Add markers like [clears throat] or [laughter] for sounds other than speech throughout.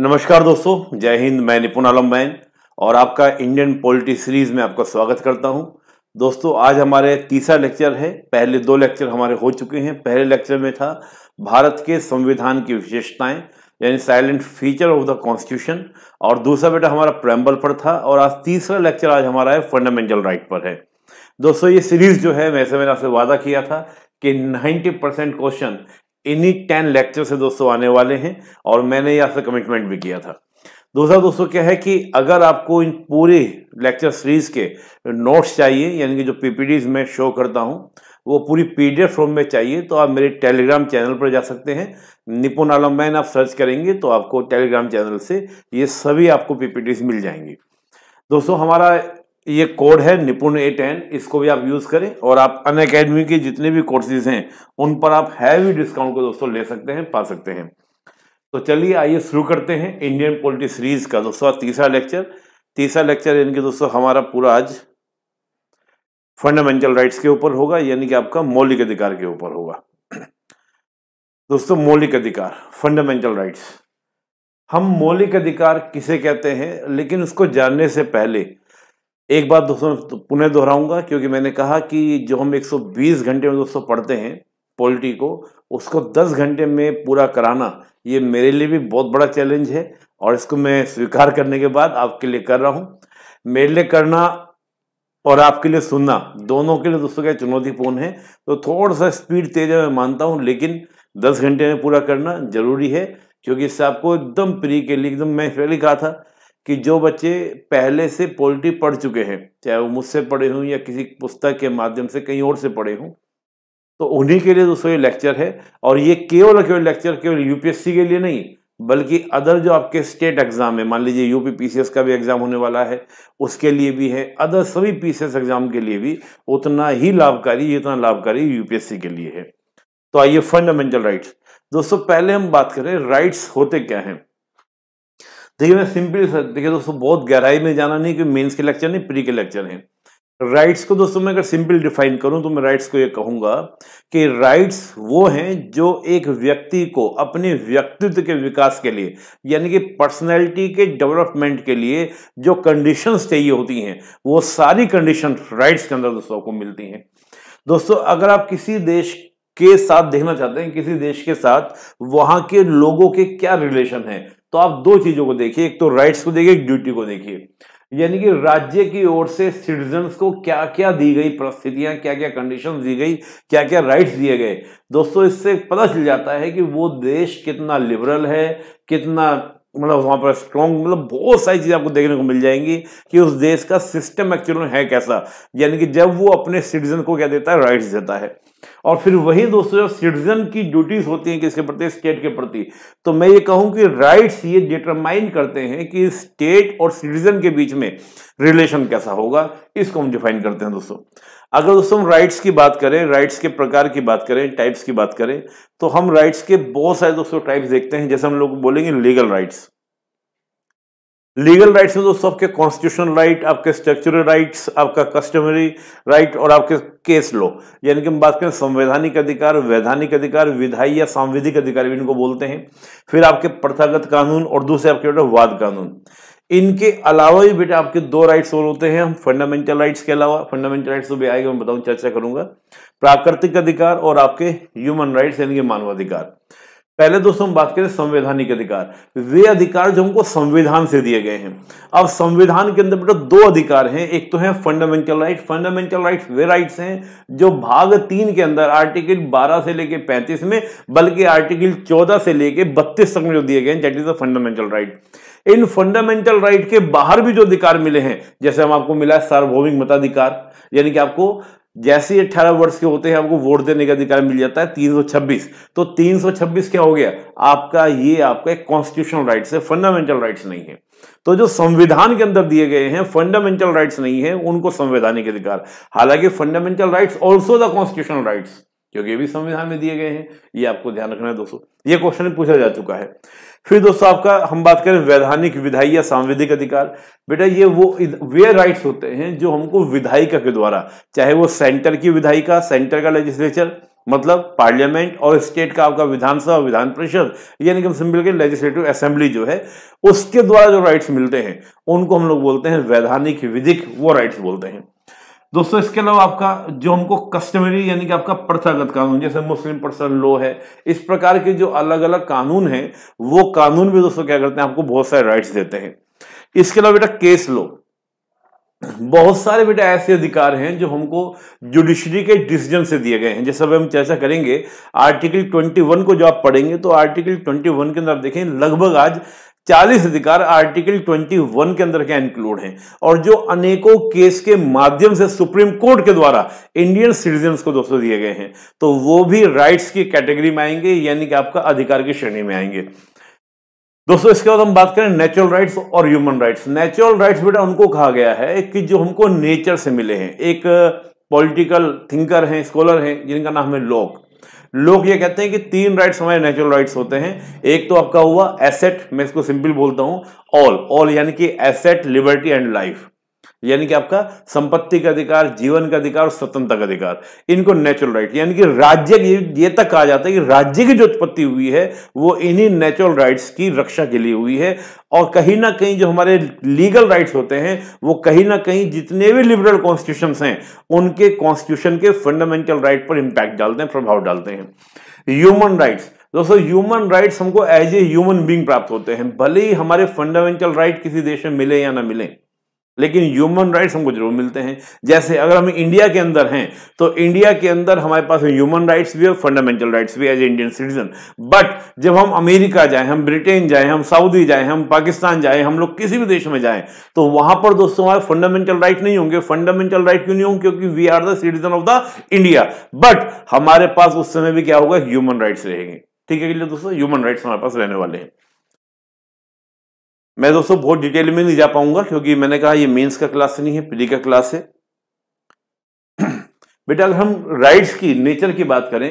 नमस्कार दोस्तों जय हिंद मैं निपुण आलम बैन और आपका इंडियन पॉलिटी सीरीज में आपका स्वागत करता हूं दोस्तों आज हमारे तीसरा लेक्चर है पहले दो लेक्चर हमारे हो चुके हैं पहले लेक्चर में था भारत के संविधान की विशेषताएं यानी silent feature of the constitution और दूसरा बेटा हमारा प्रैम्बल पर था और आज तीसरा लेक्चर आज हमारा है फंडामेंटल राइट पर है दोस्तों ये सीरीज जो है वैसे मैंने आपसे वादा किया था कि 90 परसेंट क्वेश्चन इन्हीं टेन लेक्चर से दोस्तों आने वाले हैं और मैंने यहाँ से कमिटमेंट भी किया था दूसरा दोस्तों क्या है कि अगर आपको इन पूरे लेक्चर सीरीज के नोट्स चाहिए यानी कि जो पीपीडीज मैं शो करता हूँ वो पूरी पीडीएफ फॉर्म में चाहिए तो आप मेरे टेलीग्राम चैनल पर जा सकते हैं निपुण आलम मैन आप सर्च करेंगे तो आपको टेलीग्राम चैनल से ये सभी आपको पीपीडीज मिल जाएंगी दोस्तों हमारा ये कोड है निपुण ए टेन इसको भी आप यूज़ करें और आप अन अकेडमी के जितने भी कोर्सेज हैं उन पर आप हैवी डिस्काउंट को दोस्तों ले सकते हैं पा सकते हैं तो चलिए आइए शुरू करते हैं इंडियन पोलिटिक सीरीज का दोस्तों आज तीसरा लेक्चर तीसरा लेक्चर यानी दोस्तों हमारा पूरा आज फंडामेंटल राइट्स के ऊपर होगा यानी कि आपका मौलिक अधिकार के ऊपर होगा दोस्तों मौलिक अधिकार फंडामेंटल राइट्स हम मौलिक अधिकार किसे कहते हैं लेकिन उसको जानने से पहले एक बात दोस्तों तो पुनः दोहराऊंगा क्योंकि मैंने कहा कि जो हम 120 घंटे में दोस्तों पढ़ते हैं पॉलिटी को उसको 10 घंटे में पूरा कराना ये मेरे लिए भी बहुत बड़ा चैलेंज है और इसको मैं स्वीकार करने के बाद आपके लिए कर रहा हूँ मेरे लिए करना और आपके लिए सुनना दोनों के लिए दोस्तों क्या चुनौतीपूर्ण है तो थोड़ा सा स्पीड तेज है मैं मानता हूँ लेकिन दस घंटे में पूरा करना जरूरी है क्योंकि इससे आपको एकदम प्री के लिए एकदम मैं पहले कहा था कि जो बच्चे पहले से पोल्ट्री पढ़ चुके हैं चाहे वो मुझसे पढ़े हों या किसी पुस्तक के माध्यम से कहीं और से पढ़े हों तो उन्हीं के लिए दोस्तों ये लेक्चर है और ये केवल केवल लेक्चर केवल यूपीएससी के लिए नहीं बल्कि अदर जो आपके स्टेट एग्जाम है मान लीजिए यूपी पीसीएस का भी एग्जाम होने वाला है उसके लिए भी है अदर सभी पीसीएस एग्जाम के लिए भी उतना ही लाभकारी जितना लाभकारी यूपीएससी के लिए है तो आइए फंडामेंटल राइट्स दोस्तों पहले हम बात करें राइट्स होते क्या हैं देखिए मैं सिंपली देखिए दोस्तों बहुत गहराई में जाना नहीं कि मेंस के लेक्चर नहीं प्री के लेक्चर हैं राइट्स को दोस्तों मैं अगर सिंपल डिफाइन करूं तो मैं राइट्स को ये कहूंगा कि राइट्स वो हैं जो एक व्यक्ति को अपने व्यक्तित्व के विकास के लिए यानी कि पर्सनैलिटी के डेवलपमेंट के लिए जो कंडीशंस चाहिए होती हैं वो सारी कंडीशन राइट्स के अंदर दोस्तों को मिलती हैं दोस्तों अगर आप किसी देश के साथ देखना चाहते हैं किसी देश के साथ वहां के लोगों के क्या रिलेशन है तो आप दो चीजों को देखिए एक तो राइट्स को देखिए एक ड्यूटी को देखिए यानी कि राज्य की ओर से सिटीजन को क्या क्या दी गई परिस्थितियां क्या क्या कंडीशन दी गई क्या क्या राइट्स दिए गए दोस्तों इससे पता चल जाता है कि वो देश कितना लिबरल है कितना मतलब वहां पर स्ट्रॉन्ग मतलब बहुत सारी चीज़ें आपको देखने को मिल जाएंगी कि उस देश का सिस्टम एक्चुअल है कैसा यानी कि जब वो अपने सिटीजन को क्या देता है राइट्स देता है और फिर वही दोस्तों जब सिटीजन की ड्यूटीज होती हैं किसके प्रति स्टेट के प्रति तो मैं ये कहूँ कि राइट्स ये डिटरमाइन करते हैं कि स्टेट और सिटीजन के बीच में रिलेशन कैसा होगा इसको हम डिफाइन करते हैं दोस्तों अगर दोस्तों हम राइट्स की बात करें राइट्स के प्रकार की बात करें टाइप्स की बात करें तो हम राइट्स के बहुत सारे दोस्तों टाइप्स देखते हैं जैसे हम लोग बोलेंगे लीगल राइट्स लीगल राइट्स में दोस्तों आपके कॉन्स्टिट्यूशनल राइट आपके स्ट्रक्चरल राइट्स आपका कस्टमरी राइट और आपके केस लॉ यानी कि हम बात करें संवैधानिक अधिकार वैधानिक अधिकार विधायी या सांविधिक अधिकार भी इनको बोलते हैं फिर आपके प्रथागत कानून और दूसरे आपके बेटा वाद कानून इनके अलावा भी बेटा आपके दो राइट्स और होते हैं हम फंडामेंटल राइट्स के अलावा फंडामेंटल राइट्स तो भी आएगा मैं बताऊँ चर्चा करूंगा प्राकृतिक अधिकार और आपके ह्यूमन राइट्स यानी कि मानवाधिकार पहले दोस्तों हम बात करें संवैधानिक अधिकार वे अधिकार जो हमको संविधान से दिए गए हैं अब संविधान के अंदर बेटा दो अधिकार हैं एक तो है फंडामेंटल राइट फंडामेंटल राइट वे राइट्स हैं जो भाग तीन के अंदर आर्टिकल 12 से लेके 35 में बल्कि आर्टिकल 14 से लेके 32 तक में जो दिए गए हैं that is a fundamental right इन फंडामेंटल राइट के बाहर भी जो अधिकार मिले हैं जैसे हम आपको मिला है सार्वभौमिक मताधिकार यानी कि आपको जैसे ही अट्ठारह वर्ष के होते हैं आपको वोट देने का अधिकार मिल जाता है 326 तो 326 क्या हो गया आपका ये आपका एक कॉन्स्टिट्यूशनल राइट्स है फंडामेंटल राइट्स नहीं है तो जो संविधान के अंदर दिए गए हैं फंडामेंटल राइट्स नहीं है उनको संवैधानिक अधिकार हालांकि fundamental rights also the constitutional rights क्योंकि ये भी संविधान में दिए गए हैं ये आपको ध्यान रखना है दोस्तों ये क्वेश्चन पूछा जा चुका है फिर दोस्तों आपका हम बात करें वैधानिक विधायी या सांविधिक अधिकार बेटा ये वो वे राइट्स होते हैं जो हमको विधायिका के द्वारा चाहे वो सेंटर की विधायिका सेंटर का लेजिस्लेचर मतलब पार्लियामेंट और स्टेट का आपका विधानसभा विधान परिषद यानी कि हम सिंपल के लेजिस्लेटिव असेंबली जो है उसके द्वारा जो राइट्स मिलते हैं उनको हम लोग बोलते हैं वैधानिक विधिक वो राइट्स बोलते हैं दोस्तों इसके अलावा आपका जो हमको कस्टमरी यानी कि आपका प्रथागत कानून जैसे मुस्लिम पर्सनल लॉ है इस प्रकार के जो अलग अलग कानून है वो कानून भी दोस्तों क्या करते हैं आपको बहुत सारे राइट्स देते हैं इसके अलावा बेटा केस लॉ बहुत सारे बेटा ऐसे अधिकार हैं जो हमको जुडिशरी के डिसीजन से दिए गए हैं जैसे अभी हम चर्चा करेंगे आर्टिकल 21 को जो आप पढ़ेंगे तो आर्टिकल 21 के अंदर देखें लगभग आज चालीस अधिकार आर्टिकल 21 के अंदर क्या इंक्लूड हैं और जो अनेकों केस के माध्यम से सुप्रीम कोर्ट के द्वारा इंडियन सिटीजन को दोस्तों दिए गए हैं तो वो भी राइट्स की कैटेगरी में आएंगे यानी कि आपका अधिकार की श्रेणी में आएंगे दोस्तों इसके बाद हम बात करें नेचुरल राइट्स और ह्यूमन राइट्स नेचुरल राइट्स बेटा उनको कहा गया है कि जो हमको नेचर से मिले हैं एक पॉलिटिकल थिंकर हैं स्कॉलर हैं जिनका नाम है लोक लोग ये कहते हैं कि तीन राइट्स हमारे नेचुरल राइट्स होते हैं एक तो आपका हुआ एसेट मैं इसको सिंपल बोलता हूं ऑल ऑल यानी कि एसेट लिबर्टी एंड लाइफ यानी कि आपका संपत्ति का अधिकार जीवन का अधिकार और स्वतंत्रता का अधिकार इनको नेचुरल राइट यानी कि राज्य ये, ये तक कहा जाता है कि राज्य की जो उत्पत्ति हुई है वो इन्हीं नेचुरल राइट्स की रक्षा के लिए हुई है और कहीं ना कहीं जो हमारे लीगल राइट्स होते हैं वो कहीं ना कहीं जितने भी लिबरल कॉन्स्टिट्यूशन हैं उनके कॉन्स्टिट्यूशन के फंडामेंटल राइट पर इंपैक्ट डालते हैं प्रभाव डालते हैं ह्यूमन राइट्स दोस्तों ह्यूमन राइट्स हमको एज ए ह्यूमन बींग प्राप्त होते हैं भले ही हमारे फंडामेंटल राइट किसी देश में मिले या ना मिले लेकिन ह्यूमन राइट्स हमको जरूर मिलते हैं जैसे अगर हम इंडिया के अंदर हैं तो इंडिया के अंदर हमारे पास ह्यूमन राइट्स भी और फंडामेंटल राइट्स भी as a Indian citizen but जब हम अमेरिका जाए हम ब्रिटेन जाए हम सऊदी जाए हम पाकिस्तान जाए हम लोग किसी भी देश में जाए तो वहां पर दोस्तों हमारे फंडामेंटल राइट नहीं होंगे फंडामेंटल राइट क्यों नहीं होंगे क्योंकि we are the citizen of the India but हमारे पास उस समय भी क्या होगा ह्यूमन राइट्स रहेंगे ठीक है दोस्तों ह्यूमन राइट्स हमारे पास रहने वाले हैं मैं दोस्तों बहुत डिटेल में नहीं जा पाऊंगा क्योंकि मैंने कहा ये मेंस का क्लास नहीं है प्री का क्लास है [clears throat] बेटा अगर हम राइट्स की नेचर की बात करें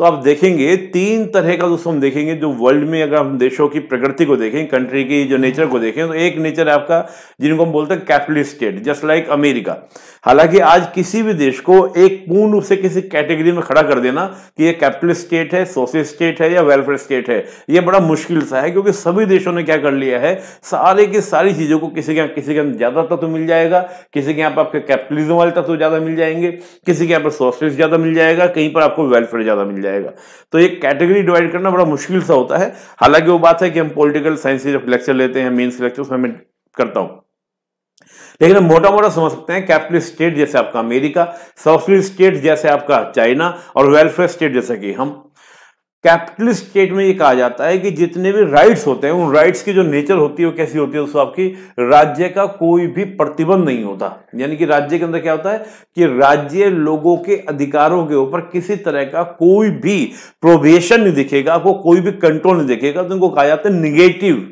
तो आप देखेंगे तीन तरह का दोस्तों हम देखेंगे जो वर्ल्ड में अगर हम देशों की प्रगति को देखें कंट्री की जो नेचर को देखें तो एक नेचर है आपका जिनको हम बोलते हैं capitalist state just like America हालांकि आज किसी भी देश को एक पूर्ण रूप से किसी कैटेगरी में खड़ा कर देना कि ये कैपिटलिस्ट स्टेट है सोशलिस्ट स्टेट है या वेलफेयर स्टेट है ये बड़ा मुश्किल सा है क्योंकि सभी देशों ने क्या कर लिया है सारे की सारी चीज़ों को किसी के यहाँ किसी के ज़्यादा तत्व मिल जाएगा किसी के यहाँ पर आपके कैपिटलिज्म वाले तत्व ज़्यादा मिल जाएंगे किसी के यहाँ पर सोशलिस्ट ज़्यादा मिल जाएगा कहीं पर आपको वेलफेयर ज़्यादा मिल जाएगा जाएगा तो एक कैटेगरी डिवाइड करना बड़ा मुश्किल सा होता है हालांकि वो बात है कि हम पॉलिटिकल साइंस जब लेक्चर लेते हैं मेन्स लेक्चर उसमें मैं करता हूँ लेकिन हम मोटा मोटा समझ सकते हैं कैपिटलिस्ट स्टेट जैसे आपका अमेरिका सोशलिस्ट स्टेट जैसे आपका चाइना और वेलफेयर स्टेट जैसे कि हम कैपिटलिस्ट स्टेट में ये कहा जाता है कि जितने भी राइट्स होते हैं उन राइट्स की जो नेचर होती है वो कैसी होती है उसको आपकी राज्य का कोई भी प्रतिबंध नहीं होता यानी कि राज्य के अंदर क्या होता है कि राज्य लोगों के अधिकारों के ऊपर किसी तरह का कोई भी प्रोबेशन नहीं दिखेगा आपको कोई भी कंट्रोल नहीं दिखेगा तो उनको कहा जाता है निगेटिव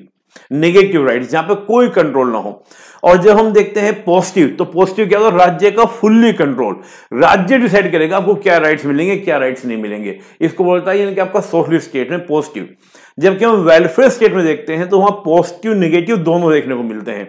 नेगेटिव राइट जहां पे कोई कंट्रोल ना हो और जब हम देखते हैं पॉजिटिव तो पॉजिटिव क्या होगा राज्य का फुल्ली कंट्रोल राज्य डिसाइड करेगा आपको क्या राइट्स मिलेंगे क्या राइट्स नहीं मिलेंगे इसको बोलता है यानी कि आपका सोशलिस्ट स्टेट में पॉजिटिव जबकि हम वेलफेयर स्टेट में देखते हैं तो वहां पॉजिटिव नेगेटिव दोनों देखने को मिलते हैं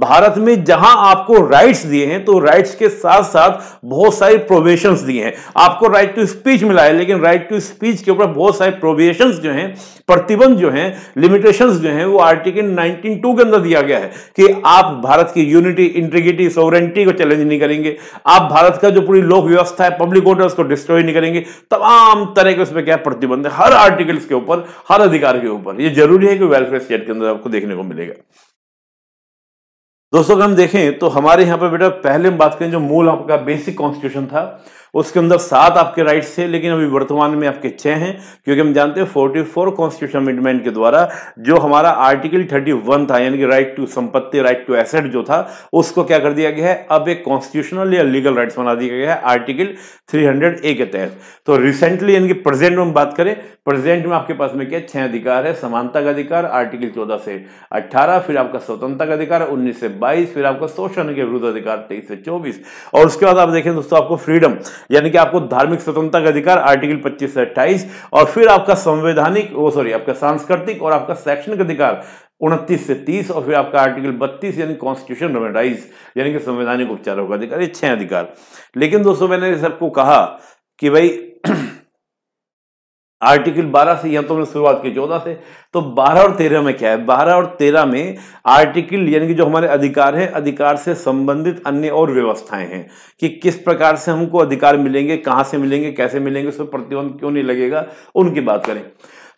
भारत में जहां आपको राइट्स दिए हैं तो राइट्स के साथ साथ बहुत सारे प्रोवेशन दिए हैं आपको राइट टू स्पीच मिला है लेकिन राइट टू स्पीच के ऊपर बहुत सारे प्रोविजन जो हैं प्रतिबंध जो हैं लिमिटेशन जो हैं वो आर्टिकल टू के अंदर दिया गया है कि आप भारत की यूनिटी इंटीग्रिटी सोवरेंटी को चैलेंज नहीं करेंगे आप भारत का जो पूरी लोक व्यवस्था है पब्लिक ऑर्डर उसको डिस्ट्रॉय नहीं करेंगे तमाम तरह के उसमें क्या प्रतिबंध है हर आर्टिकल्स के ऊपर हर अधिकार सरकार के ऊपर ये जरूरी है कि वेलफेयर स्टेट के अंदर आपको देखने को मिलेगा दोस्तों अगर हम देखें तो हमारे यहां पर बेटा पहले हम बात करें जो मूल आपका बेसिक कॉन्स्टिट्यूशन था उसके अंदर सात आपके राइट्स थे लेकिन अभी वर्तमान में आपके छह हैं क्योंकि हम जानते हैं फोर्टी फोर कॉन्स्टिट्यूशन अमेंडमेंट के द्वारा जो हमारा आर्टिकल थर्टी वन था यानी कि राइट टू संपत्ति राइट टू एसेट जो था उसको क्या कर दिया गया है अब एक कॉन्स्टिट्यूशनल या लीगल राइट्स बना दिया गया है आर्टिकल थ्री हंड्रेड ए के तहत तो रिसेंटली यानी कि प्रेजेंट में हम बात करें प्रेजेंट में आपके पास में क्या छह अधिकार है समानता का अधिकार आर्टिकल चौदह से अट्ठारह फिर आपका स्वतंत्रता का अधिकार उन्नीस से बाईस फिर आपका शोषण के विरुद्ध अधिकार तेईस से चौबीस और उसके बाद आप देखें दोस्तों आपको फ्रीडम यानी कि आपको धार्मिक स्वतंत्रता का अधिकार आर्टिकल 25 से 28 और फिर आपका संवैधानिक वो सॉरी आपका सांस्कृतिक और आपका शैक्षणिक अधिकार उनतीस से तीस और फिर आपका आर्टिकल बत्तीस यानी कॉन्स्टिट्यूशन रेमेडाइज यानी कि संवैधानिक उपचारों का अधिकार ये छह अधिकार लेकिन दोस्तों मैंने सबको कहा कि भाई आर्टिकल 12 से या तो हमने शुरुआत की 14 से तो 12 और 13 में क्या है 12 और 13 में आर्टिकल यानी कि जो हमारे अधिकार हैं अधिकार से संबंधित अन्य और व्यवस्थाएं हैं कि किस प्रकार से हमको अधिकार मिलेंगे कहां से मिलेंगे कैसे मिलेंगे उस पर प्रतिबंध क्यों नहीं लगेगा उनकी बात करें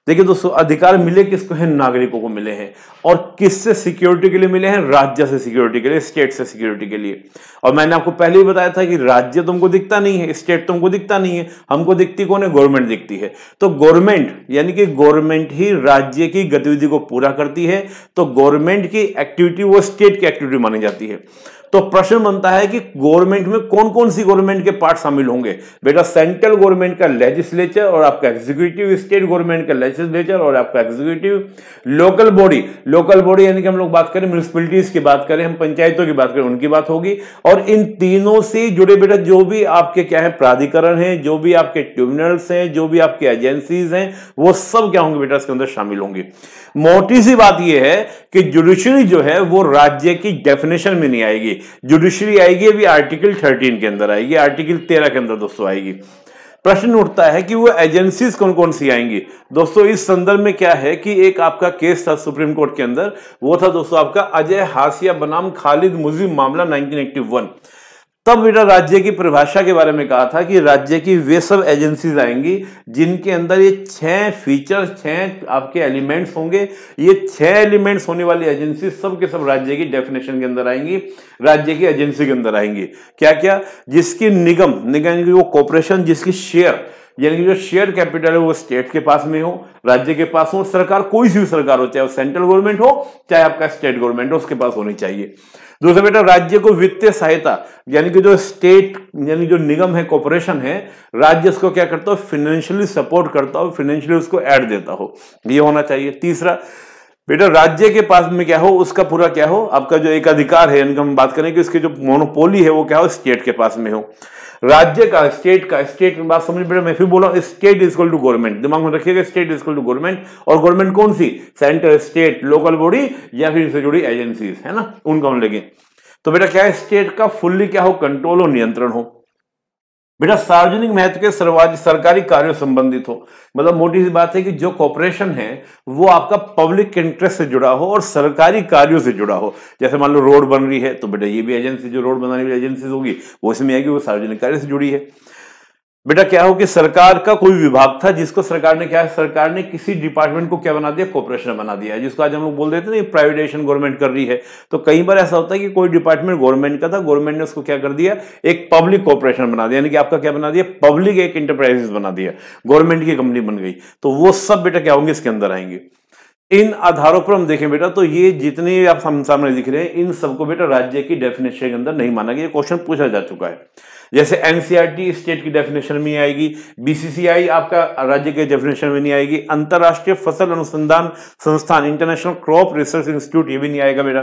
देखिए दोस्तों अधिकार मिले किसको है नागरिकों को मिले हैं और किससे सिक्योरिटी के लिए मिले हैं राज्य से सिक्योरिटी के लिए स्टेट से सिक्योरिटी के लिए और मैंने आपको पहले ही बताया था कि राज्य तुमको तो दिखता नहीं है स्टेट तुमको तो दिखता नहीं है हमको दिखती कौन है गवर्नमेंट दिखती है तो गवर्नमेंट यानी कि गवर्नमेंट ही राज्य की गतिविधि को पूरा करती है तो गवर्नमेंट की एक्टिविटी वो स्टेट की एक्टिविटी मानी जाती है तो प्रश्न बनता है कि गवर्नमेंट में कौन कौन सी गवर्नमेंट के पार्ट शामिल होंगे बेटा सेंट्रल गवर्नमेंट का लेजिस्लेचर और आपका एग्जीक्यूटिव स्टेट गवर्नमेंट का लेजिस्लेचर और आपका executive local body local body यानी कि हम लोग बात करें म्यूनिसपैलिटीज की बात करें हम पंचायतों की बात करें उनकी बात होगी और इन तीनों से जुड़े बेटा जो भी आपके क्या है प्राधिकरण है जो भी आपके ट्रिब्यूनल्स हैं जो भी आपके एजेंसीज हैं वो सब क्या होंगे बेटा इसके अंदर शामिल होंगे मोटी सी बात यह है कि जुडिशरी जो है वो राज्य की डेफिनेशन में नहीं आएगी जुडिशरी आएगी अभी आर्टिकल थर्टीन के अंदर आएगी आर्टिकल तेरह के अंदर दोस्तों आएगी प्रश्न उठता है कि वो एजेंसीज कौन कौन सी आएंगी दोस्तों इस संदर्भ में क्या है कि एक आपका केस था सुप्रीम कोर्ट के अंदर वो था दोस्तों आपका अजय हासिया बनाम खालिद मुजिम मामला 1981 तब बेटा राज्य की परिभाषा के बारे में कहा था कि राज्य की वे सब एजेंसीज आएंगी जिनके अंदर ये छह फीचर्स छह आपके एलिमेंट्स होंगे ये छह एलिमेंट्स होने वाली एजेंसी सब के सब राज्य की डेफिनेशन के अंदर आएंगी राज्य की एजेंसी के अंदर आएंगी क्या क्या जिसकी निगम निगम की वो कॉपोरेशन जिसकी शेयर यानी कि जो शेयर कैपिटल है वो स्टेट के पास में हो राज्य के पास हो सरकार कोई सी भी सरकार हो चाहे वो सेंट्रल गवर्नमेंट हो चाहे आपका स्टेट गवर्नमेंट हो उसके पास होनी चाहिए दूसरा बेटा राज्य को वित्तीय सहायता यानी कि जो स्टेट यानी जो निगम है कॉपोरेशन है राज्य इसको क्या करता हो फाइनेंशियली सपोर्ट करता हो फाइनेंशियली उसको ऐड देता हो ये होना चाहिए तीसरा बेटा राज्य के पास में क्या हो उसका पूरा क्या हो आपका जो एक अधिकार है यानी हम बात करें कि उसकी जो मोनोपोली है वो क्या हो स्टेट के पास में हो राज्य का स्टेट का स्टेट में बात समझ में मैं फिर बोला state is equal to government दिमाग में रखिएगा state is equal to government और गवर्नमेंट कौन सी सेंटर स्टेट लोकल बॉडी या फिर इनसे जुड़ी एजेंसीज है ना उनका हम लेंगे तो बेटा क्या है स्टेट का फुल्ली क्या हो कंट्रोल हो नियंत्रण हो बेटा सार्वजनिक महत्व के सरकारी कार्यों संबंधित हो मतलब मोटी सी बात है कि जो कॉपरेशन है वो आपका पब्लिक इंटरेस्ट से जुड़ा हो और सरकारी कार्यों से जुड़ा हो जैसे मान लो रोड बन रही है तो बेटा ये भी एजेंसी जो रोड बनाने वाली एजेंसी होगी वो इसमें आएगी वो सार्वजनिक कार्य से जुड़ी है बेटा क्या हो कि सरकार का कोई विभाग था जिसको सरकार ने क्या है सरकार ने किसी डिपार्टमेंट को क्या बना दिया कॉपरेशन बना दिया जिसको आज हम लोग बोल देते ना प्राइवेटेशन गवर्नमेंट कर रही है तो कई बार ऐसा होता है कि कोई डिपार्टमेंट गवर्नमेंट का था गवर्नमेंट ने उसको क्या कर दिया एक पब्लिक कॉपरेशन बना दिया यानी कि आपका क्या बना दिया पब्लिक एक इंटरप्राइजेस बना दिया गवर्नमेंट की कंपनी बन गई तो वो सब बेटा क्या होंगे इसके अंदर आएंगे इन आधारों पर हम देखें बेटा तो ये जितने आप सामने दिख रहे हैं इन सबको बेटा राज्य की डेफिनेशन के अंदर नहीं माना गया क्वेश्चन पूछा जा चुका है जैसे एनसीईआरटी स्टेट e की डेफिनेशन में आएगी बीसीसीआई आपका राज्य के डेफिनेशन में नहीं आएगी अंतर्राष्ट्रीय फसल अनुसंधान संस्थान इंटरनेशनल क्रॉप रिसर्च इंस्टीट्यूट ये भी नहीं आएगा बेटा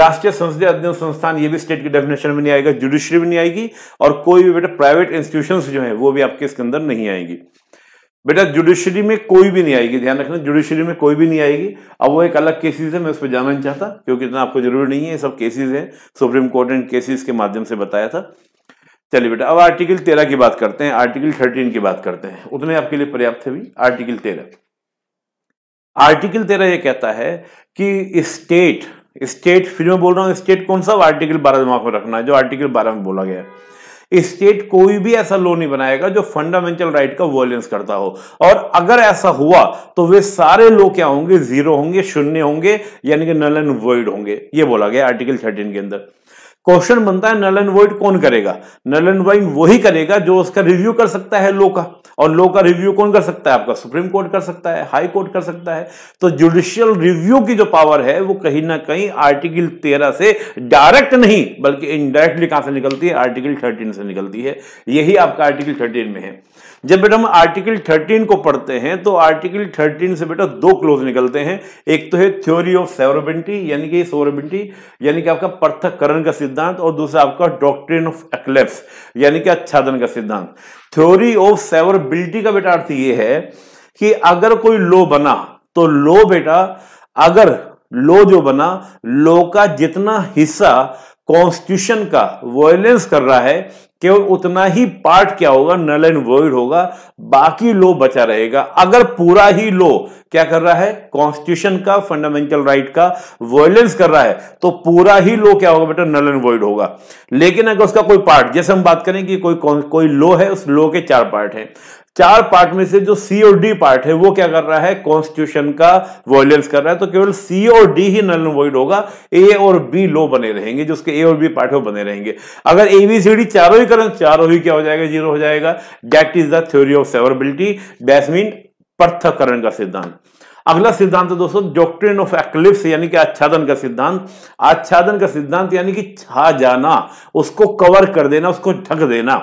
राष्ट्रीय संसदीय अध्ययन संस्थान ये भी स्टेट की डेफिनेशन में नहीं आएगा जुडिशरी भी नहीं आएगी और कोई भी बेटा प्राइवेट इंस्टीट्यूशन जो है वो भी आपके इसके अंदर नहीं आएगी बेटा जुडिशरी में कोई भी नहीं आएगी ध्यान रखना जुडिशरी में कोई भी नहीं आएगी अब वो एक अलग केसेस है मैं उस पर जाना नहीं चाहता क्योंकि इतना आपको जरूरी नहीं है सब केसेस हैं सुप्रीम कोर्ट ने केसेस के माध्यम से बताया था चलिए बेटा अब आर्टिकल तेरह की बात करते हैं आर्टिकल थर्टीन की बात करते हैं उतने आपके लिए पर्याप्त है भी आर्टिकल तेरह आर्टिकल तेरह यह कहता है कि स्टेट स्टेट फिर मैं बोल रहा हूँ स्टेट कौन सा आर्टिकल बारह दिमाग में रखना है जो आर्टिकल बारह में बोला गया है स्टेट कोई भी ऐसा लॉ नहीं बनाएगा जो फंडामेंटल राइट का वॉयलेंस करता हो और अगर ऐसा हुआ तो वे सारे लोग क्या होंगे जीरो होंगे शून्य होंगे यानी कि नल एंड वॉइड होंगे ये बोला गया आर्टिकल थर्टीन के अंदर क्वेश्चन बनता है नल एंड वॉइड कौन करेगा नल एंड वॉइड वही करेगा जो उसका रिव्यू कर सकता है लो का और लो का रिव्यू कौन कर सकता है आपका सुप्रीम कोर्ट कर सकता है हाई कोर्ट कर सकता है तो जुडिशियल रिव्यू की जो पावर है वो कहीं ना कहीं आर्टिकल तेरह से डायरेक्ट नहीं बल्कि इनडायरेक्टली कहां से निकलती है आर्टिकल थर्टीन से निकलती है यही आपका आर्टिकल थर्टीन में है जब बेटा हम आर्टिकल 13 को पढ़ते हैं तो आर्टिकल 13 से बेटा दो क्लोज निकलते हैं एक तो है थ्योरी ऑफ सेवरबिंटी यानी कि सोरबिंटी यानी कि आपका पृथककरण का सिद्धांत और दूसरा आपका डॉक्ट्रिन ऑफ एक्लेप्स यानी कि आच्छादन का सिद्धांत थ्योरी ऑफ सेवरबिलिटी का बेटा अर्थ ये है कि अगर कोई लो बना तो लो बेटा अगर लो जो बना लो का जितना हिस्सा कॉन्स्टिट्यूशन का वॉयलेंस कर रहा है केवल उतना ही पार्ट क्या होगा नल एंड वर्ड होगा बाकी लो बचा रहेगा अगर पूरा ही लो क्या कर रहा है कॉन्स्टिट्यूशन का फंडामेंटल राइट right का वॉयलेंस कर रहा है तो पूरा ही लो क्या होगा बेटा नल एंड वर्ड होगा लेकिन अगर उसका कोई पार्ट जैसे हम बात करें कि कोई कोई लो है उस लो के चार पार्ट हैं चार पार्ट में से जो सी और डी पार्ट है वो क्या कर रहा है कॉन्स्टिट्यूशन का वॉयलेंस कर रहा है तो केवल सी और डी ही नल वॉइड होगा ए और बी लो बने रहेंगे जो उसके ए और बी पार्ट वो बने रहेंगे अगर ए बी सी डी चारों ही करें चारों ही क्या हो जाएगा जीरो हो जाएगा that is the theory of severability that mean पृथककरण का सिद्धांत अगला सिद्धांत दोस्तों डॉक्ट्रिन ऑफ एक्लिप्स यानी कि आच्छादन का सिद्धांत आच्छादन का सिद्धांत यानी कि छा जाना उसको कवर कर देना उसको ढक देना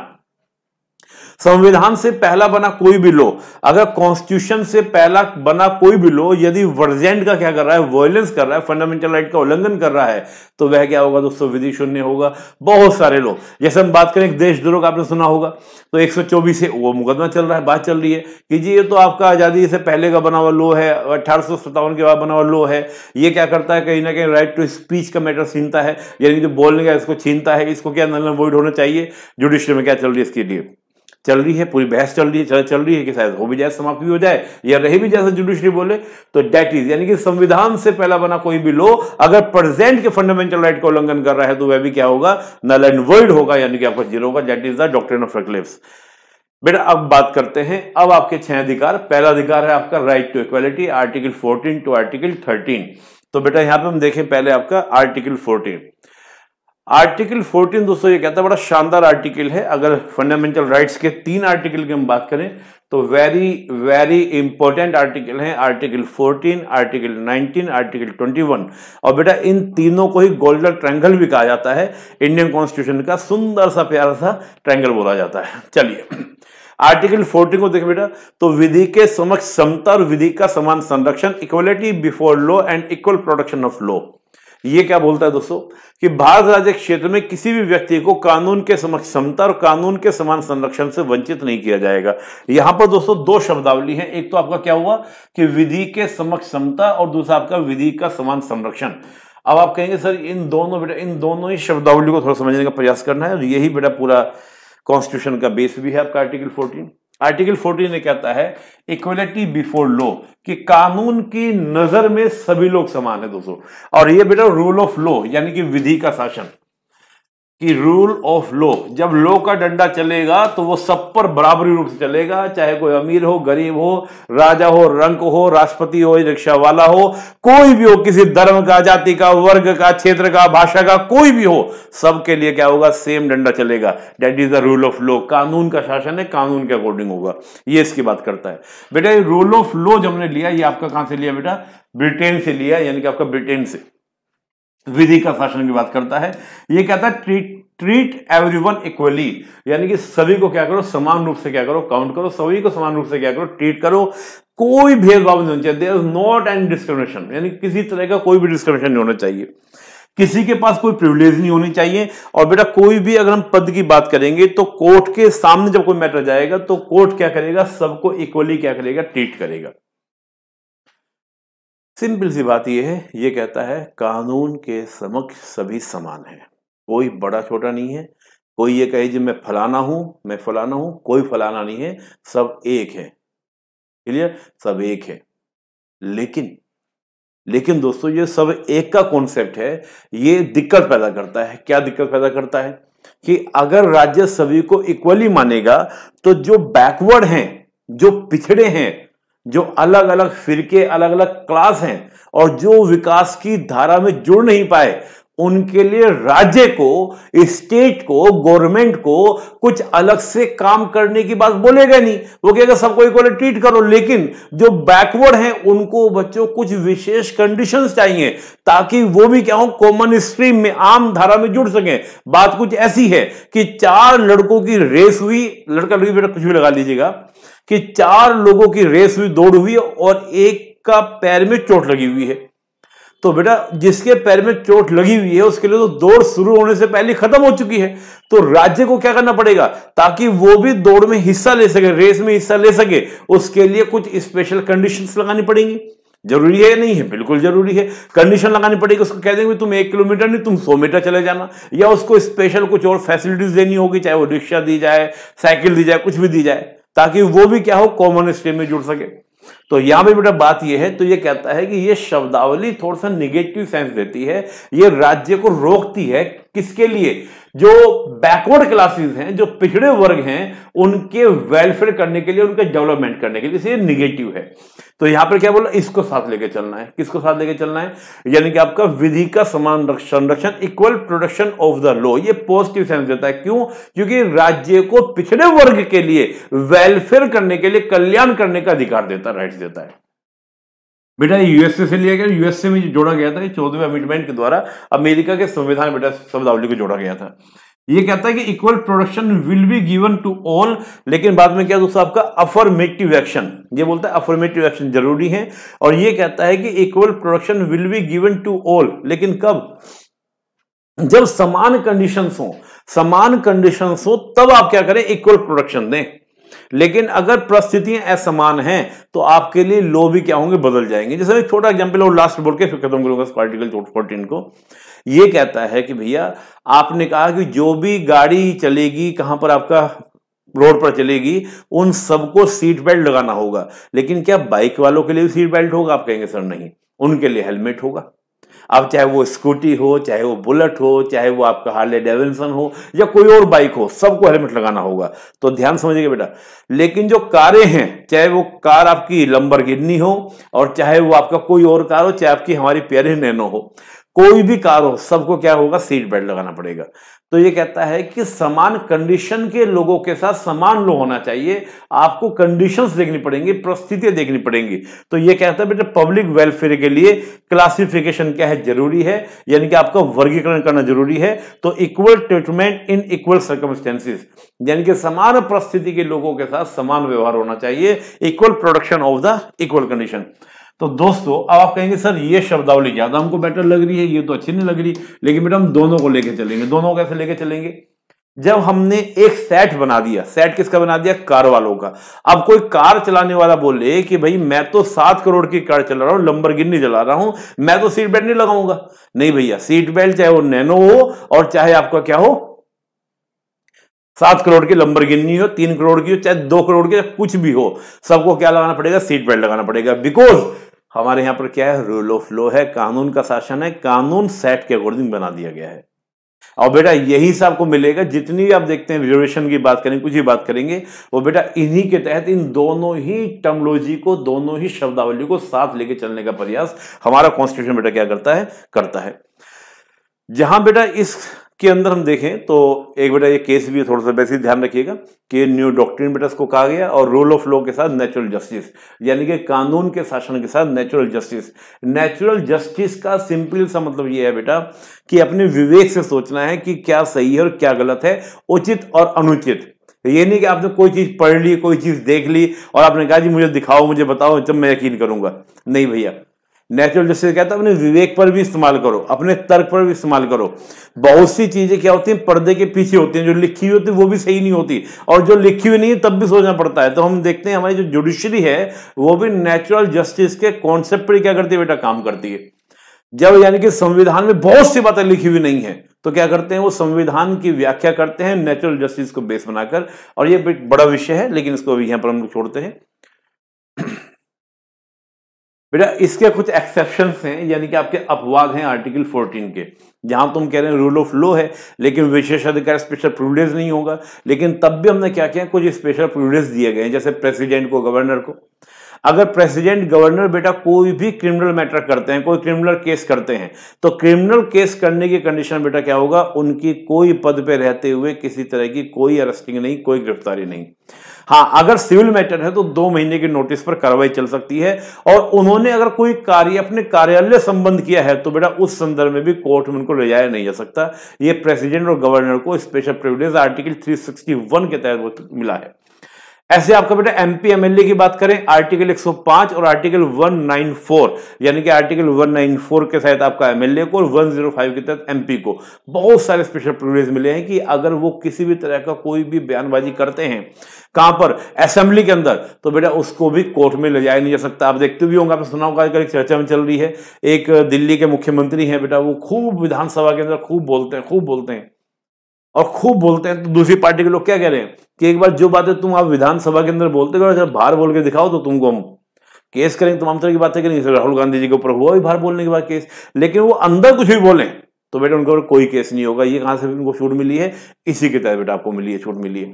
संविधान से पहला बना कोई भी लो अगर कॉन्स्टिट्यूशन से पहला बना कोई भी लो यदि वर्जेंट का क्या कर रहा है वॉयलेंस कर रहा है फंडामेंटल राइट का उल्लंघन कर रहा है तो वह क्या होगा दोस्तों विधि शून्य होगा बहुत सारे लोग जैसे हम बात करें देशद्रोह का आपने सुना होगा तो एक से वो मुकदमा चल रहा है बात चल रही है कि जी ये तो आपका आज़ादी से पहले का बना हुआ लो है अठारह के बाद बना हुआ लो है ये क्या करता है कहीं ना कहीं राइट टू स्पीच का मैटर छीनता है यानी जो बोलने का इसको छीनता है इसको क्या नलन वोइड होना चाहिए जुडिशियल में क्या चल रही है इसके लिए चल रही है पूरी बहस चल रही है चल, चल रही है कि शायद हो भी जाए समाप्त भी हो जाए या रही भी जैसे जुडिशरी बोले तो डेट इज यानी कि संविधान से पहला बना कोई भी लो अगर प्रेजेंट के फंडामेंटल राइट का उल्लंघन कर रहा है तो वह भी क्या होगा नल एंड वर्ल्ड होगा यानी कि आपका जीरो होगा that is the doctrine of eclipse बेटा अब बात करते हैं अब आपके छह अधिकार पहला अधिकार है आपका right to equality article fourteen to article thirteen तो बेटा यहां पे हम देखें पहले आपका आर्टिकल फोर्टीन आर्टिकल 14 दोस्तों ये कहता है बड़ा शानदार आर्टिकल है अगर फंडामेंटल राइट्स के तीन आर्टिकल की हम बात करें तो वेरी वेरी इंपॉर्टेंट आर्टिकल है आर्टिकल 14 आर्टिकल 19 आर्टिकल 21 और बेटा इन तीनों को ही गोल्डन ट्रैंगल भी कहा जाता है इंडियन कॉन्स्टिट्यूशन का सुंदर सा प्यारा सा ट्रैंगल बोला जाता है चलिए आर्टिकल 14 को देख बेटा तो विधि के समक्ष समता और विधि का समान संरक्षण equality before law and equal production of law ये क्या बोलता है दोस्तों कि भारत राज्य क्षेत्र में किसी भी व्यक्ति को कानून के समक्ष समता और कानून के समान संरक्षण से वंचित नहीं किया जाएगा यहां पर दोस्तों दो शब्दावली है एक तो आपका क्या हुआ कि विधि के समक्ष समता और दूसरा आपका विधि का समान संरक्षण अब आप कहेंगे सर इन दोनों बेटा इन दोनों ही शब्दावली को थोड़ा समझने का प्रयास करना है और यही बेटा पूरा कॉन्स्टिट्यूशन का बेस भी है आपका आर्टिकल फोर्टीन आर्टिकल 14 ने कहता है इक्वलिटी बिफोर लॉ कि कानून की नजर में सभी लोग समान है दोस्तों और ये बेटा रूल ऑफ लॉ यानी कि विधि का शासन कि रूल ऑफ लॉ जब लॉ का डंडा चलेगा तो वो सब पर बराबरी रूप से चलेगा चाहे कोई अमीर हो गरीब हो राजा हो रंक हो राष्ट्रपति हो रिक्शा वाला हो कोई भी हो किसी धर्म का जाति का वर्ग का क्षेत्र का भाषा का कोई भी हो सबके लिए क्या होगा सेम डंडा चलेगा that is the rule of law कानून का शासन है कानून के अकॉर्डिंग होगा ये इसकी बात करता है बेटा ये रूल ऑफ लॉ जो हमने लिया ये आपका कहां से लिया बेटा ब्रिटेन से लिया यानी कि आपका ब्रिटेन से विधि का शासन की बात करता है ये कहता है ट्रीट ट्रीट एवरीवन इक्वली यानी कि सभी को क्या करो समान रूप से क्या करो काउंट करो सभी को समान रूप से क्या करो ट्रीट करो कोई भेदभाव नहीं होना चाहिए there is not and discrimination यानी किसी तरह का कोई भी डिस्क्रिमिनेशन नहीं होना चाहिए किसी के पास कोई प्रिविलेज नहीं होनी चाहिए और बेटा कोई भी अगर हम पद की बात करेंगे तो कोर्ट के सामने जब कोई मैटर जाएगा तो कोर्ट क्या करेगा सबको इक्वली क्या करेगा ट्रीट करेगा सिंपल सी बात यह है ये कहता है कानून के समक्ष सभी समान हैं कोई बड़ा छोटा नहीं है कोई ये कहे जी मैं फलाना हूं मैं फलाना हूं कोई फलाना नहीं है सब एक है क्लियर सब एक है लेकिन लेकिन दोस्तों ये सब एक का कॉन्सेप्ट है ये दिक्कत पैदा करता है क्या दिक्कत पैदा करता है कि अगर राज्य सभी को इक्वली मानेगा तो जो बैकवर्ड हैं जो पिछड़े हैं जो अलग अलग फिरके अलग अलग क्लास हैं और जो विकास की धारा में जुड़ नहीं पाए उनके लिए राज्य को स्टेट को गवर्नमेंट को कुछ अलग से काम करने की बात बोलेगा नहीं वो कहेगा सबको इक्वल ट्रीट करो लेकिन जो बैकवर्ड हैं उनको बच्चों कुछ विशेष कंडीशंस चाहिए ताकि वो भी क्या हो कॉमन स्ट्रीम में आम धारा में जुड़ सके बात कुछ ऐसी है कि चार लड़कों की रेस हुई लड़का लड़की बेटा कुछ भी लगा लीजिएगा कि चार लोगों की रेस हुई दौड़ हुई और एक का पैर में चोट लगी हुई है तो बेटा जिसके पैर में चोट लगी हुई है उसके लिए तो दौड़ शुरू होने से पहले खत्म हो चुकी है तो राज्य को क्या करना पड़ेगा ताकि वो भी दौड़ में हिस्सा ले सके रेस में हिस्सा ले सके उसके लिए कुछ स्पेशल कंडीशंस लगानी पड़ेंगी जरूरी है या नहीं है बिल्कुल जरूरी है कंडीशन लगानी पड़ेगी उसको कह देंगे तुम एक किलोमीटर नहीं तुम सौ मीटर चले जाना या उसको स्पेशल कुछ और फैसिलिटीज देनी होगी चाहे वो रिक्शा दी जाए साइकिल दी जाए कुछ भी दी जाए ताकि वो भी क्या हो कॉमन स्टे में जुड़ सके तो यहां पे बेटा बात यह है तो ये कहता है कि ये शब्दावली थोड़ा सा निगेटिव सेंस देती है ये राज्य को रोकती है किसके लिए जो बैकवर्ड क्लासेस हैं जो पिछड़े वर्ग हैं उनके वेलफेयर करने के लिए उनके डेवलपमेंट करने के लिए इसलिए निगेटिव है तो यहां पर क्या बोला इसको साथ लेके चलना है किसको साथ लेके चलना है यानी कि आपका विधि का समान संरक्षण equal production of the law ये पॉजिटिव सेंस देता है क्यों क्योंकि राज्य को पिछड़े वर्ग के लिए वेलफेयर करने के लिए कल्याण करने का अधिकार देता है राइट देता है बेटा यूएसए से लिया गया यूएसए में जोड़ा गया था चौदहवें अमेंडमेंट के द्वारा अमेरिका के संविधान बेटा शब्दावली को जोड़ा गया था ये कहता है कि equal production will be given to all लेकिन बाद में क्या दोस्तों आपका अफर्मेटिव एक्शन ये बोलता है अफर्मेटिव एक्शन जरूरी है और ये कहता है कि equal production will be given to all लेकिन कब जब समान कंडीशंस हो समान कंडीशंस हो तब आप क्या करें इक्वल प्रोडक्शन दें लेकिन अगर परिस्थितियां असमान हैं तो आपके लिए लो भी क्या होंगे बदल जाएंगे जैसे एक छोटा एग्जाम्पल और लास्ट बोल के फिर खत्म करूंगा आर्टिकल फोर्टीन को ये कहता है कि भैया आपने कहा कि जो भी गाड़ी चलेगी कहां पर आपका रोड पर चलेगी उन सबको सीट बेल्ट लगाना होगा लेकिन क्या बाइक वालों के लिए भी सीट बेल्ट होगा आप कहेंगे सर नहीं उनके लिए हेलमेट होगा अब चाहे वो स्कूटी हो चाहे वो बुलेट हो चाहे वो आपका हार्ले डेविल्सन हो या कोई और बाइक हो सबको हेलमेट लगाना होगा तो ध्यान समझिएगा बेटा लेकिन जो कारें हैं चाहे वो कार आपकी लंबर हो और चाहे वो आपका कोई और कार हो चाहे आपकी हमारी प्यारे नैनो हो कोई भी कार हो सबको क्या होगा सीट बेल्ट लगाना पड़ेगा तो ये कहता है कि समान कंडीशन के लोगों के साथ समान लोग होना चाहिए आपको कंडीशंस देखनी पड़ेंगी परिस्थितियां देखनी पड़ेंगी तो ये कहता है बेटा पब्लिक वेलफेयर के लिए क्लासिफिकेशन क्या है जरूरी है यानी कि आपका वर्गीकरण करना जरूरी है तो equal treatment in equal circumstances यानी कि समान परिस्थिति के लोगों के साथ समान व्यवहार होना चाहिए equal production of the equal condition तो दोस्तों अब आप कहेंगे सर ये शब्दावली ज्यादा हमको बेटर लग रही है ये तो अच्छी नहीं लग रही लेकिन बेटा हम दोनों को लेके चलेंगे दोनों कैसे लेके चलेंगे जब हमने एक सेट बना दिया सेट किसका बना दिया कार वालों का अब कोई कार चलाने वाला बोले कि भाई मैं तो सात करोड़ की कार चला रहा हूं लंबर गिन्नी चला रहा हूं मैं तो सीट बेल्ट नहीं लगाऊंगा नहीं भैया सीट बेल्ट चाहे वो नैनो हो और चाहे आपका क्या हो सात करोड़ की लंबर हो तीन करोड़ की हो चाहे दो करोड़ की कुछ भी हो सबको क्या लगाना पड़ेगा सीट बेल्ट लगाना पड़ेगा बिकॉज हमारे यहाँ पर क्या है रूल ऑफ लॉ है कानून का शासन है कानून सेट के अकॉर्डिंग बना दिया गया है और बेटा यही से आपको मिलेगा जितनी आप देखते हैं रिजर्वेशन की बात करेंगे कुछ भी बात करेंगे वो बेटा इन्हीं के तहत इन दोनों ही टर्मोलॉजी को दोनों ही शब्दावली को साथ लेके चलने का प्रयास हमारा कॉन्स्टिट्यूशन बेटा क्या करता है करता है जहां बेटा इस के अंदर हम देखें तो एक बेटा ये केस भी थोड़ा सा वैसे ध्यान रखिएगा कि न्यू डॉक्ट्रिन बेटा इसको कहा गया और रूल ऑफ लॉ के साथ नेचुरल जस्टिस यानी कि कानून के शासन के साथ नेचुरल जस्टिस नेचुरल जस्टिस का सिंपल सा मतलब ये है बेटा कि अपने विवेक से सोचना है कि क्या सही है और क्या गलत है उचित और अनुचित ये नहीं कि आपने कोई चीज़ पढ़ ली कोई चीज़ देख ली और आपने कहा जी मुझे दिखाओ मुझे बताओ जब मैं यकीन करूंगा नहीं भैया नेचुरल जस्टिस कहता है अपने विवेक पर भी इस्तेमाल करो अपने तर्क पर भी इस्तेमाल करो बहुत सी चीज़ें क्या होती हैं पर्दे के पीछे होती हैं जो लिखी हुई होती है वो भी सही नहीं होती और जो लिखी हुई नहीं है तब भी सोचना पड़ता है तो हम देखते हैं हमारी जो जुडिशरी है वो भी नेचुरल जस्टिस के कॉन्सेप्ट पर क्या करती है बेटा काम करती है जब यानी कि संविधान में बहुत सी बातें लिखी हुई नहीं है तो क्या करते हैं वो संविधान की व्याख्या करते हैं नेचुरल जस्टिस को बेस बनाकर और ये बड़ा विषय है लेकिन इसको अभी यहां पर हम लोग छोड़ते हैं बेटा इसके कुछ एक्सेप्शन हैं यानी कि आपके अपवाद हैं आर्टिकल 14 के जहां तुम कह रहे हैं रूल ऑफ लॉ है लेकिन विशेष अधिकार स्पेशल प्रिविलेज नहीं होगा लेकिन तब भी हमने क्या किया कुछ स्पेशल प्रिविलेज दिए गए हैं जैसे प्रेसिडेंट को गवर्नर को अगर प्रेसिडेंट गवर्नर बेटा कोई भी क्रिमिनल मैटर करते हैं कोई क्रिमिनल केस करते हैं तो क्रिमिनल केस करने की कंडीशन बेटा क्या होगा उनकी कोई पद पे रहते हुए किसी तरह की कोई अरेस्टिंग नहीं कोई गिरफ्तारी नहीं हाँ अगर सिविल मैटर है तो दो महीने के नोटिस पर कार्रवाई चल सकती है और उन्होंने अगर कोई कार्य अपने कार्यालय संबंध किया है तो बेटा उस संदर्भ में भी कोर्ट में उनको ले जाया नहीं जा सकता ये प्रेसिडेंट और गवर्नर को स्पेशल प्रिविलेज आर्टिकल 361 के तहत मिला है ऐसे आपका बेटा एमपी एमएलए की बात करें आर्टिकल 105 और आर्टिकल 194 यानी कि आर्टिकल 194 के तहत आपका एमएलए को और 105 के तहत एमपी को बहुत सारे स्पेशल प्रिविलेज मिले हैं कि अगर वो किसी भी तरह का कोई भी बयानबाजी करते हैं कहां पर असेंबली के अंदर तो बेटा उसको भी कोर्ट में ले जाया नहीं जा सकता आप देखते भी होंगे आपने सुना होगा आजकल एक चर्चा में चल रही है एक दिल्ली के मुख्यमंत्री हैं बेटा वो खूब विधानसभा के अंदर खूब बोलते हैं खूब बोलते हैं और खूब बोलते हैं तो दूसरी पार्टी के लोग क्या कह रहे हैं कि एक बार जो बातें तुम आप विधानसभा के अंदर बोलते हो जब बाहर बोल के दिखाओ तो तुमको हम केस करेंगे तमाम तरह की बातें करेंगे राहुल गांधी जी के ऊपर हुआ भी बाहर बोलने के बाद केस लेकिन वो अंदर कुछ भी बोले तो बेटा उनके ऊपर कोई केस नहीं होगा ये कहां से उनको छूट मिली है इसी के तहत बेटा आपको मिली है छूट मिली है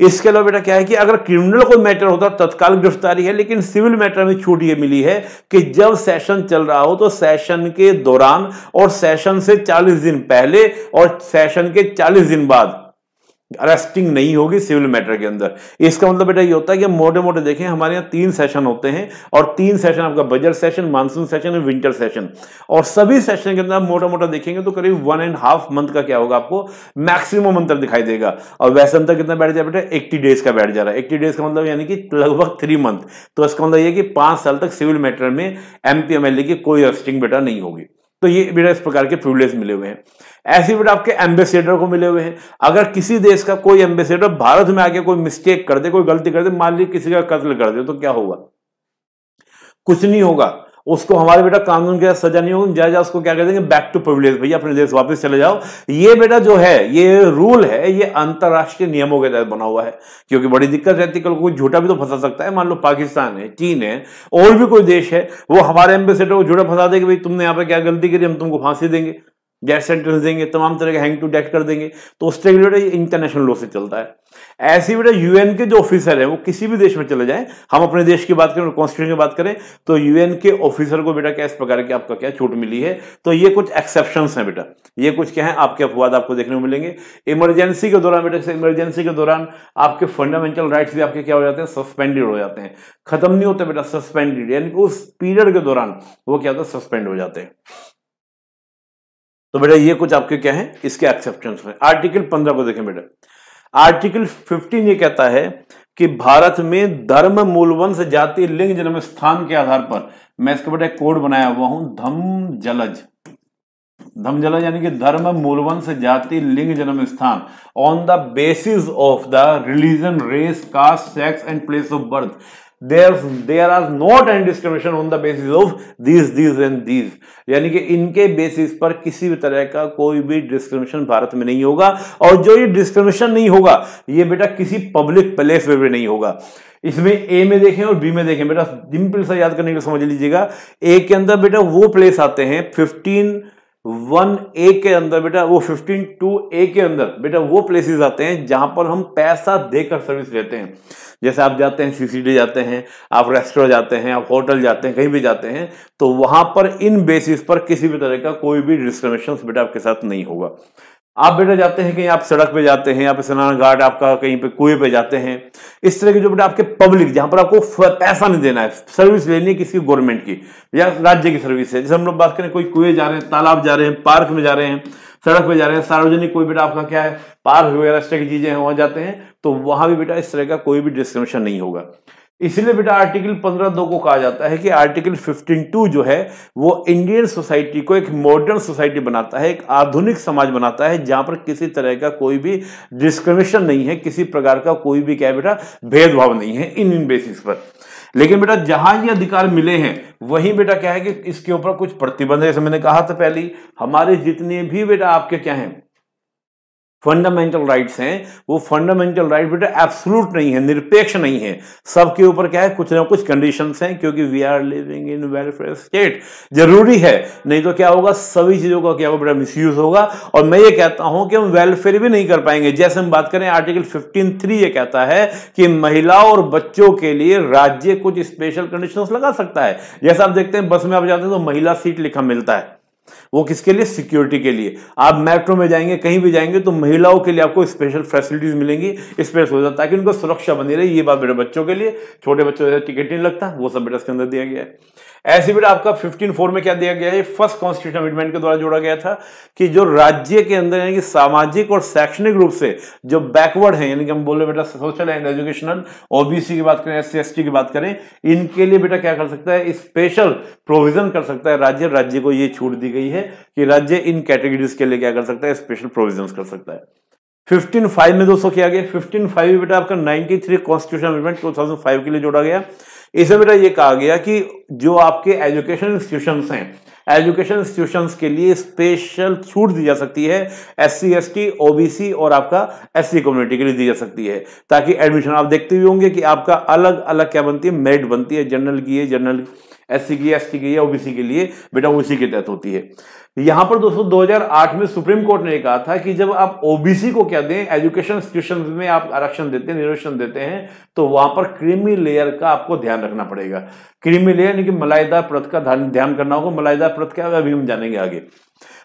इसके अलावा बेटा क्या है कि अगर क्रिमिनल कोई मैटर होता तत्काल गिरफ्तारी है लेकिन सिविल मैटर में छूट ये मिली है कि जब सेशन चल रहा हो तो सेशन के दौरान और सेशन से 40 दिन पहले और सेशन के 40 दिन बाद अरेस्टिंग नहीं होगी सिविल मैटर के अंदर इसका मतलब बेटा ये होता है कि मोटे मोटे देखें हमारे यहाँ तीन सेशन होते हैं और तीन सेशन आपका बजट सेशन मानसून सेशन और विंटर सेशन और सभी सेशन के अंदर मोटा मोटा देखेंगे तो करीब वन एंड हाफ मंथ का क्या होगा आपको मैक्सिमम अंतर दिखाई देगा और वैसे अंतर कितना बैठ जाए बेटा एट्टी डेज का बैठ जा रहा है एट्टी डेज का मतलब यानी कि लगभग थ्री मंथ तो इसका मतलब यह कि पांच साल तक सिविल मैटर में एमपीएमएलए की कोई अरेस्टिंग बेटा नहीं होगी तो ये बेटा इस प्रकार के प्रिवलेज मिले हुए हैं ऐसे भी आपके एम्बेसेडर को मिले हुए हैं अगर किसी देश का कोई एम्बेसेडर भारत में आके कोई मिस्टेक कर दे कोई गलती कर दे मान लीजिए किसी का कत्ल कर दे तो क्या होगा कुछ नहीं होगा उसको हमारे बेटा कानून के सजा नहीं होगी जाए उसको क्या कर देंगे बैक टू प्रिविलेज भैया अपने देश वापस चले जाओ ये बेटा जो है ये रूल है ये अंतर्राष्ट्रीय नियमों के तहत बना हुआ है क्योंकि बड़ी दिक्कत रहती है कल कोई झूठा भी तो फंसा सकता है मान लो पाकिस्तान है चीन है और भी कोई देश है वो हमारे एम्बेसडर को झूठा फंसा देगा भाई तुमने यहाँ पे क्या गलती करी हम तुमको फांसी देंगे डेथ सेंटेंस देंगे तमाम तरह के हैंग टू डेथ कर देंगे तो उस तरह इंटरनेशनल लॉ से चलता है ऐसे बेटा यूएन के जो ऑफिसर हैं वो किसी भी देश में चले जाएं हम अपने देश की बात करें कॉन्स्टिट्यूशन की बात करें तो यूएन के ऑफिसर को बेटा क्या इस प्रकार की आपका क्या छूट मिली है तो ये कुछ एक्सेप्शन है बेटा ये कुछ क्या है आपके अपवाद आपको देखने को मिलेंगे इमरजेंसी के दौरान बेटा इमरजेंसी के दौरान आपके फंडामेंटल राइट्स भी आपके क्या हो जाते हैं सस्पेंडेड हो जाते हैं खत्म नहीं होते बेटा सस्पेंडेड यानी उस पीरियड के दौरान वो क्या होता है सस्पेंड हो जाते हैं तो बेटा ये कुछ आपके क्या है इसके एक्सेप्शन हैं आर्टिकल पंद्रह को देखें बेटा आर्टिकल फिफ्टीन ये कहता है कि भारत में धर्म मूलवंश जाति लिंग जन्म स्थान के आधार पर मैं इसके बेटा कोड बनाया हुआ हूं धम जलज धम जलज यानी कि धर्म मूलवंश जाति लिंग जन्म स्थान on the basis of the religion race caste sex and place of birth there there are not an discrimination on the basis of these these and these यानी कि इनके बेसिस पर किसी भी तरह का कोई भी डिस्क्रिमिनेशन भारत में नहीं होगा और जो ये डिस्क्रिमिनेशन नहीं होगा ये बेटा किसी पब्लिक प्लेस में भी नहीं होगा इसमें ए में देखें और बी में देखें बेटा सिंपल सा याद करने के लिए समझ लीजिएगा ए के अंदर बेटा वो प्लेस आते हैं फिफ्टीन वन ए के अंदर बेटा वो फिफ्टीन टू ए के अंदर बेटा वो प्लेसेस आते हैं जहां पर हम पैसा देकर सर्विस लेते हैं जैसे आप जाते हैं सीसीडी जाते हैं आप रेस्टोरेंट जाते हैं आप होटल जाते हैं कहीं भी जाते हैं तो वहां पर इन बेसिस पर किसी भी तरह का कोई भी डिस्क्रिमिनेशन बेटा आपके साथ नहीं होगा आप बेटा जाते हैं कहीं आप सड़क पे जाते हैं आप स्नान घाट आपका कहीं पे कुएं पे जाते हैं इस तरह के जो बेटा आपके पब्लिक जहां पर आपको पैसा नहीं देना है सर्विस लेनी है किसी गवर्नमेंट की या राज्य की सर्विस है जैसे हम लोग बात करें कोई कुएं जा रहे हैं तालाब जा रहे हैं पार्क में जा रहे हैं सड़क पे जा रहे हैं सार्वजनिक कोई बेटा आपका क्या है पार्क वगैरह इस तरह की चीजें हैं वहां जाते हैं तो वहां भी बेटा इस तरह का कोई भी डिस्क्रिमिनेशन नहीं होगा इसलिए बेटा आर्टिकल पंद्रह दो को कहा जाता है कि आर्टिकल फिफ्टीन टू जो है वो इंडियन सोसाइटी को एक मॉडर्न सोसाइटी बनाता है एक आधुनिक समाज बनाता है जहां पर किसी तरह का कोई भी डिस्क्रिमिनेशन नहीं है किसी प्रकार का कोई भी क्या बेटा भेदभाव नहीं है इन इन बेसिस पर लेकिन बेटा जहां ये अधिकार मिले हैं वहीं बेटा क्या है कि इसके ऊपर कुछ प्रतिबंध है जैसे मैंने कहा था पहले हमारे जितने भी बेटा आपके क्या हैं फंडामेंटल राइट्स हैं वो फंडामेंटल राइट बेटा एब्सोलूट नहीं है निरपेक्ष नहीं है सबके ऊपर क्या है कुछ ना कुछ कंडीशंस हैं क्योंकि we are living in welfare state जरूरी है नहीं तो क्या होगा सभी चीज़ों का क्या होगा बेटा मिस होगा और मैं ये कहता हूं कि हम वेलफेयर भी नहीं कर पाएंगे जैसे हम बात करें आर्टिकल फिफ्टीन थ्री ये कहता है कि महिलाओं और बच्चों के लिए राज्य कुछ स्पेशल कंडीशन लगा सकता है जैसे आप देखते हैं बस में आप जाते हैं तो महिला सीट लिखा मिलता है वो किसके लिए सिक्योरिटी के लिए आप मेट्रो में जाएंगे कहीं भी जाएंगे तो महिलाओं के लिए आपको स्पेशल फैसिलिटीज मिलेंगी स्पेशल सुविधा ताकि उनको सुरक्षा बनी रहे ये बात बेटा बच्चों के लिए छोटे बच्चों टिकट नहीं लगता वो सब बेटा इसके अंदर दिया गया है भी आपका फिफ्टीन फोर में क्या दिया गया है फर्स्ट कॉन्स्टिट्यूशन अमेंडमेंट के द्वारा जोड़ा गया था कि जो राज्य के अंदर यानी कि सामाजिक और शैक्षणिक रूप से जो बैकवर्ड है यानी कि हम बोल रहे बेटा सोशल एंड एजुकेशनल ओबीसी की बात करें एस सी की बात करें इनके लिए बेटा क्या कर सकता है स्पेशल प्रोविजन कर सकता है राज्य राज्य को ये छूट दी गई है कि राज्य इन कैटेगरीज के लिए क्या कर सकता है स्पेशल प्रोविजन कर सकता है फिफ्टीन फाइव में दोस्तों किया गया फिफ्टीन फाइव बेटा आपका ninety three constitution amendment two thousand five के लिए जोड़ा गया इसमें बेटा ये कहा गया कि जो आपके एजुकेशन इंस्टीट्यूशन हैं एजुकेशन इंस्टीट्यूशन के लिए स्पेशल छूट दी जा सकती है S C S T OBC और आपका एस सी कम्युनिटी के लिए दी जा सकती है ताकि एडमिशन आप देखते हुए होंगे कि आपका अलग अलग क्या बनती है मेरिट बनती है जनरल की है जनरल एस सी की एस टी की या ओबीसी के लिए बेटा उसी के तहत होती है यहां पर दोस्तों 2008 में सुप्रीम कोर्ट ने कहा था कि जब आप ओबीसी को क्या दें एजुकेशन इंस्टीट्यूशन में आप आरक्षण देते हैं निरक्षण देते हैं तो वहां पर क्रीमी लेयर का आपको ध्यान रखना पड़ेगा क्रीमी लेयर यानी कि मलाईदार प्रत का ध्यान करना होगा मलाईदार प्रत क्या होगा अभी हम जानेंगे आगे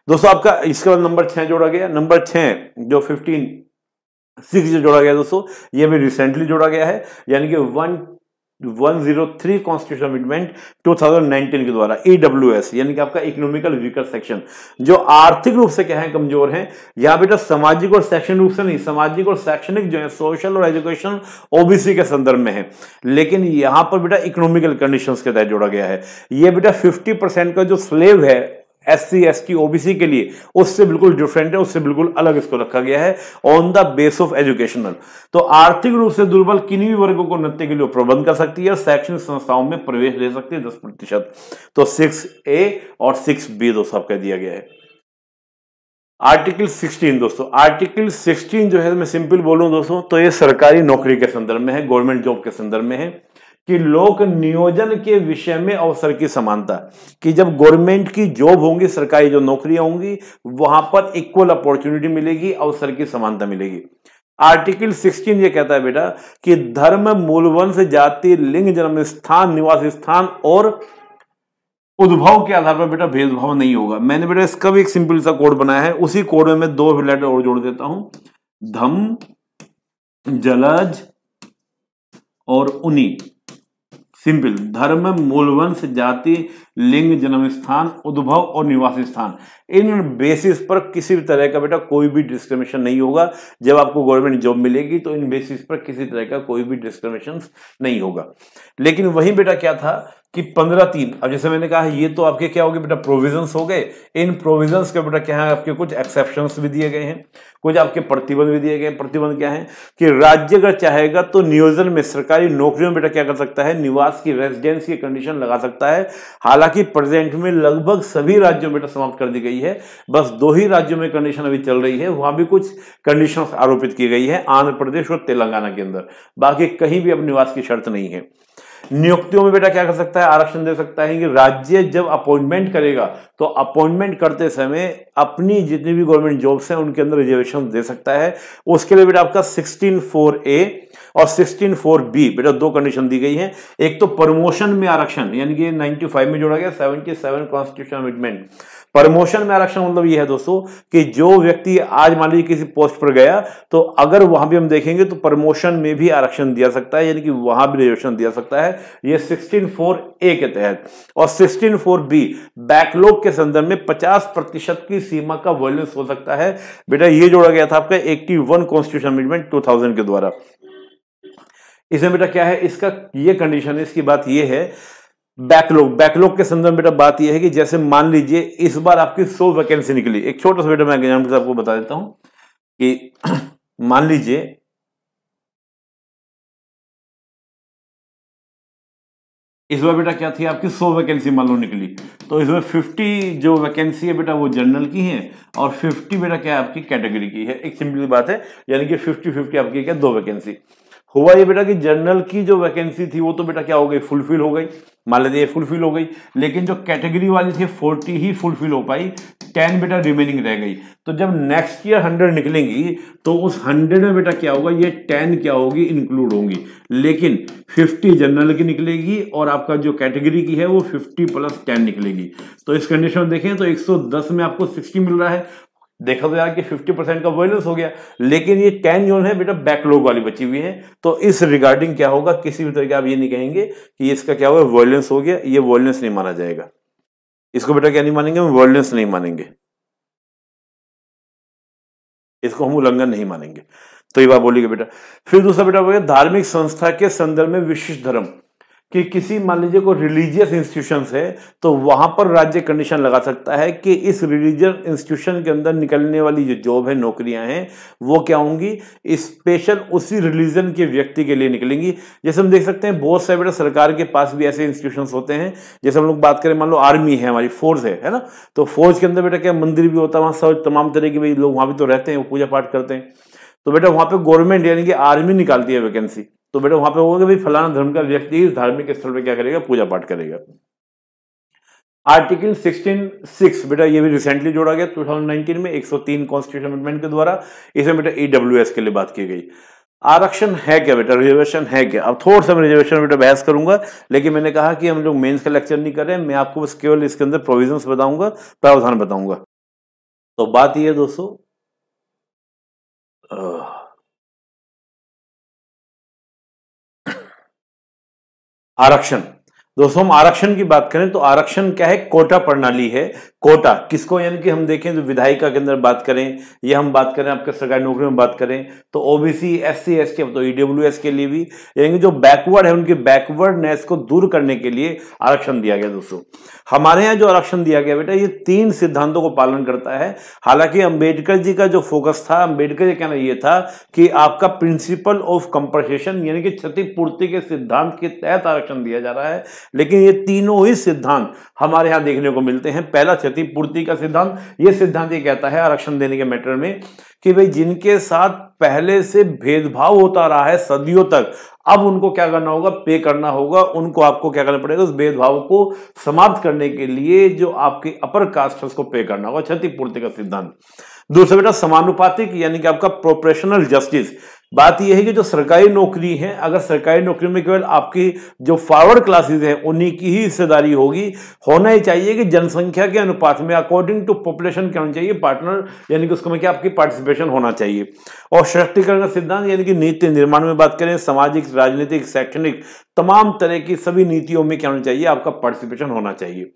दोस्तों आपका इसके बाद नंबर छह जोड़ा गया नंबर छह जो फिफ्टीन सिक्स जो जोड़ा गया दोस्तों ये भी रिसेंटली जोड़ा गया है यानी कि वन 103 कॉन्स्टिट्यूशन अमेंडमेंट 2019 के द्वारा ईडब्ल्यूएस e यानी कि आपका इकोनॉमिकल वीकर सेक्शन जो आर्थिक रूप से क्या है कमजोर है यहां बेटा सामाजिक और शैक्षणिक रूप से नहीं सामाजिक और शैक्षणिक जो है सोशल और एजुकेशन ओबीसी के संदर्भ में है लेकिन यहां पर बेटा इकोनॉमिकल कंडीशन के तहत जोड़ा गया है ये बेटा फिफ्टी का जो स्लेव है S C S T OBC के लिए उससे बिल्कुल डिफरेंट है उससे बिल्कुल अलग इसको रखा गया है on the base of educational तो आर्थिक रूप से दुर्बल किन्हीं भी वर्गों को नृत्य के लिए प्रबंध कर सकती है और शैक्षणिक संस्थाओं में प्रवेश ले सकती है दस प्रतिशत तो सिक्स ए और सिक्स बी दोस्तों कह दिया गया है आर्टिकल 16 दोस्तों आर्टिकल 16 जो है मैं सिंपल बोलूं दोस्तों तो ये सरकारी नौकरी के संदर्भ में है गवर्नमेंट जॉब के संदर्भ में है कि लोक नियोजन के विषय में अवसर की समानता कि जब गवर्नमेंट की जॉब होंगी सरकारी जो नौकरियां होंगी वहां पर इक्वल अपॉर्चुनिटी मिलेगी अवसर की समानता मिलेगी आर्टिकल 16 ये कहता है बेटा कि धर्म मूलवंश जाति लिंग जन्म स्थान निवास स्थान और उद्भव के आधार पर बेटा भेदभाव नहीं होगा मैंने बेटा इसका भी एक सिंपल सा कोड बनाया है उसी कोड में मैं दो लेटर और जोड़ देता हूं धम जलज और उन्हीं सिंपल धर्म मूलवंश जाति लिंग जन्म स्थान उद्भव और निवास स्थान इन बेसिस पर किसी भी तरह का बेटा कोई भी डिस्क्रिमिनेशन नहीं होगा जब आपको गवर्नमेंट जॉब मिलेगी तो इन बेसिस पर किसी तरह का कोई भी डिस्क्रिमिनेशन नहीं होगा लेकिन वही बेटा क्या था कि पंद्रह तीन अब जैसे मैंने कहा ये तो आपके क्या हो गए बेटा प्रोविजंस हो गए इन प्रोविजंस के बेटा क्या है आपके कुछ एक्सेप्शन भी दिए गए हैं कुछ आपके प्रतिबंध भी दिए गए प्रतिबंध क्या है कि राज्य अगर चाहेगा तो नियोजन में सरकारी नौकरियों में बेटा क्या कर सकता है निवास की रेजिडेंस की कंडीशन लगा सकता है हालांकि प्रेजेंट में लगभग सभी राज्यों में बेटा समाप्त कर दी गई गई है बस दो ही राज्यों में कंडीशन अभी चल रही है वहां भी कुछ कंडीशन आरोपित की गई है आंध्र प्रदेश और तेलंगाना के अंदर बाकी कहीं भी अब निवास की शर्त नहीं है नियुक्तियों में बेटा क्या कर सकता है आरक्षण दे सकता है कि राज्य जब अपॉइंटमेंट करेगा तो अपॉइंटमेंट करते समय अपनी जितनी भी गवर्नमेंट जॉब्स हैं उनके अंदर रिजर्वेशन दे सकता है उसके लिए बेटा आपका सिक्सटीन फोर ए और सिक्सटीन फोर बी बेटा दो कंडीशन दी गई हैं एक तो प्रमोशन में आरक्षण यानी कि नाइनटी में जोड़ा गया सेवन कॉन्स्टिट्यूशन अमेंडमेंट प्रमोशन में आरक्षण मतलब ये है दोस्तों कि जो व्यक्ति आज मान लीजिए किसी पोस्ट पर गया तो अगर वहां भी हम देखेंगे तो प्रमोशन में भी आरक्षण दिया सकता है यानी कि वहां भी रिजर्वेशन दिया सकता है ये सिक्सटीन फोर ए के तहत और सिक्सटीन फोर बी बैकलॉग के संदर्भ में पचास प्रतिशत की सीमा का वॉल्यूंस हो सकता है बेटा ये जोड़ा गया था आपका eighty one constitution amendment two thousand के द्वारा इसमें बेटा क्या है इसका ये कंडीशन है इसकी बात ये है बैकलॉग बैकलॉग के संदर्भ में बेटा बात यह है कि जैसे मान लीजिए इस बार आपकी सो वैकेंसी निकली एक छोटा सा बेटा मैं एग्जाम्पल आपको बता देता हूं कि [clears throat] मान लीजिए इस बार बेटा क्या थी आपकी सो वैकेंसी मान लो निकली तो इसमें फिफ्टी जो वैकेंसी है बेटा वो जनरल की है और फिफ्टी बेटा क्या है आपकी कैटेगरी की है एक सिंपल बात है यानी कि फिफ्टी फिफ्टी आपकी क्या दो वैकेंसी हुआ ये बेटा कि जनरल की जो वैकेंसी थी वो तो बेटा क्या हो गई फुलफिल हो गई मान लेते फुलफिल हो गई लेकिन जो कैटेगरी वाली थी फोर्टी ही फुलफिल हो पाई टेन बेटा रिमेनिंग रह गई तो जब नेक्स्ट ईयर हंड्रेड निकलेंगी तो उस हंड्रेड में बेटा क्या होगा ये टेन क्या होगी इंक्लूड होंगी लेकिन फिफ्टी जनरल की निकलेगी और आपका जो कैटेगरी की है वो फिफ्टी प्लस टेन निकलेगी तो इस कंडीशन में देखें तो एक सौ दस में आपको सिक्सटी मिल रहा है देखा तो यार कि 50 परसेंट का वॉयलेंस हो गया लेकिन ये टेन जोन है बेटा बैकलॉग वाली बची हुई है तो इस रिगार्डिंग क्या होगा किसी भी तरीके आप ये नहीं कहेंगे कि इसका क्या हुआ वॉयलेंस हो गया ये वॉयलेंस नहीं माना जाएगा इसको बेटा क्या नहीं मानेंगे हम वॉयलेंस नहीं मानेंगे इसको हम उल्लंघन नहीं मानेंगे तो ये बात बोलिए बेटा फिर दूसरा बेटा बोलिए धार्मिक संस्था के संदर्भ में विशिष्ट धर्म कि किसी मान लीजिए कोई रिलीजियस इंस्टीट्यूशन है तो वहां पर राज्य कंडीशन लगा सकता है कि इस रिलीजियस इंस्टीट्यूशन के अंदर निकलने वाली जो जॉब है नौकरियाँ हैं वो क्या होंगी स्पेशल उसी रिलीजन के व्यक्ति के लिए निकलेंगी जैसे हम देख सकते हैं बहुत से बेटा सरकार के पास भी ऐसे इंस्टीट्यूशन होते हैं जैसे हम लोग बात करें मान लो आर्मी है हमारी फोर्स है है ना तो फौज के अंदर बेटा क्या मंदिर भी होता है वहाँ सब तमाम तरह के भाई लोग वहाँ भी तो रहते हैं वो पूजा पाठ करते हैं तो बेटा वहाँ पर गवर्नमेंट यानी कि आर्मी निकालती है वैकेंसी तो बेटा वहां पे होगा कि फलाना धर्म का व्यक्ति इस धार्मिक स्थल पे क्या करेगा पूजा पाठ करेगा आर्टिकल 16 सिक्स बेटा ये भी रिसेंटली जोड़ा गया 2019 में 103 कॉन्स्टिट्यूशन अमेंडमेंट के द्वारा इसमें बेटा ईडब्ल्यू e के लिए बात की गई आरक्षण है क्या बेटा रिजर्वेशन है क्या अब थोड़ा सा रिजर्वेशन बेटा बहस करूंगा लेकिन मैंने कहा कि हम लोग मेन्स का लेक्चर नहीं कर रहे मैं आपको बस केवल इसके अंदर प्रोविजन बताऊंगा प्रावधान बताऊंगा तो बात यह दोस्तों आरक्षण दोस्तों हम आरक्षण की बात करें तो आरक्षण क्या है कोटा प्रणाली है कोटा किसको यानी कि हम देखें तो विधायिका के अंदर बात करें या हम बात करें आपके सरकारी नौकरी में बात करें तो ओबीसी एस सी एस के तो ईडब्ल्यू e के लिए भी यानी जो बैकवर्ड है उनकी बैकवर्डनेस को दूर करने के लिए आरक्षण दिया गया दोस्तों हमारे यहाँ जो आरक्षण दिया गया बेटा ये तीन सिद्धांतों को पालन करता है हालांकि अम्बेडकर जी का जो फोकस था अम्बेडकर जी कहना यह था कि आपका प्रिंसिपल ऑफ कंपनसेशन यानी कि क्षतिपूर्ति के सिद्धांत के तहत आरक्षण दिया जा रहा है लेकिन ये तीनों ही सिद्धांत हमारे यहाँ देखने को मिलते हैं पहला क्षतिपूर्ति का सिद्धांत यह सिद्धांत यह कहता है आरक्षण देने के मैटर में कि भाई जिनके साथ पहले से भेदभाव होता रहा है सदियों तक अब उनको क्या करना होगा पे करना होगा उनको आपको क्या करना पड़ेगा उस भेदभाव को समाप्त करने के लिए जो आपके अपर कास्ट को पे करना होगा क्षतिपूर्ति का सिद्धांत दूसरा बेटा समानुपातिक यानी कि आपका प्रोफेशनल जस्टिस बात यह है कि जो सरकारी नौकरी है अगर सरकारी नौकरी में केवल आपकी जो फॉरवर्ड क्लासेज हैं उन्हीं की ही हिस्सेदारी होगी होना ही चाहिए कि जनसंख्या के अनुपात में अकॉर्डिंग टू पॉपुलेशन क्या होना चाहिए पार्टनर यानी कि उसको में क्या आपकी पार्टिसिपेशन होना चाहिए और सशक्तिकरण का सिद्धांत यानी कि नीति निर्माण में बात करें सामाजिक राजनीतिक शैक्षणिक तमाम तरह की सभी नीतियों में क्या होना चाहिए आपका पार्टिसिपेशन होना चाहिए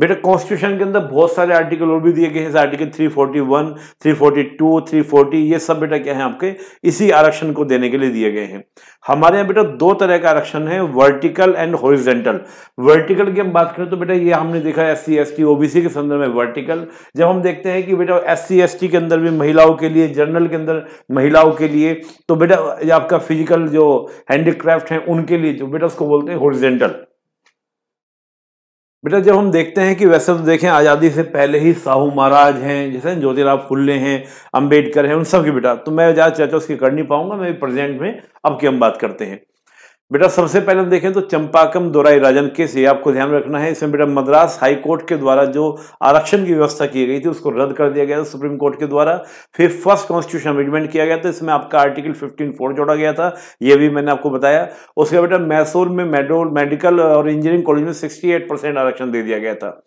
बेटा कॉन्स्टिट्यूशन के अंदर बहुत सारे आर्टिकल और भी दिए गए हैं आर्टिकल 341, 342, 340 ये सब बेटा क्या है आपके इसी आरक्षण को देने के लिए दिए गए हैं हमारे यहाँ बेटा दो तरह का आरक्षण है वर्टिकल एंड हॉरिजेंटल वर्टिकल की हम बात करें तो बेटा ये हमने देखा S C S T OBC के संदर्भ में वर्टिकल जब हम देखते हैं कि बेटा एस सी एस टी के अंदर भी महिलाओं के लिए जनरल के अंदर महिलाओं के लिए तो बेटा आपका फिजिकल जो हैंडीक्राफ्ट है उनके लिए जो बेटा उसको बोलते हैं हॉरिजेंटल बेटा जब हम देखते हैं कि वैसे हम देखें आज़ादी से पहले ही साहू महाराज हैं जैसे ज्योतिराव फुल्ले हैं अंबेडकर हैं उन सब की बेटा तो मैं ज़्यादा चर्चा उसकी कर नहीं पाऊंगा मैं प्रेजेंट में अब की हम बात करते हैं बेटा सबसे पहले हम देखें तो चंपाकम दोराई राजन केस ये आपको ध्यान रखना है इसमें बेटा मद्रास हाई कोर्ट के द्वारा जो आरक्षण की व्यवस्था की गई थी उसको रद्द कर दिया गया था सुप्रीम कोर्ट के द्वारा फिर फर्स्ट कॉन्स्टिट्यूशन अमेंडमेंट किया गया था इसमें आपका आर्टिकल फिफ्टीन फोर जोड़ा गया था ये भी मैंने आपको बताया उसके बेटा मैसूर में मेडो मेडिकल और इंजीनियरिंग कॉलेज में सिक्सटी आरक्षण दे दिया गया था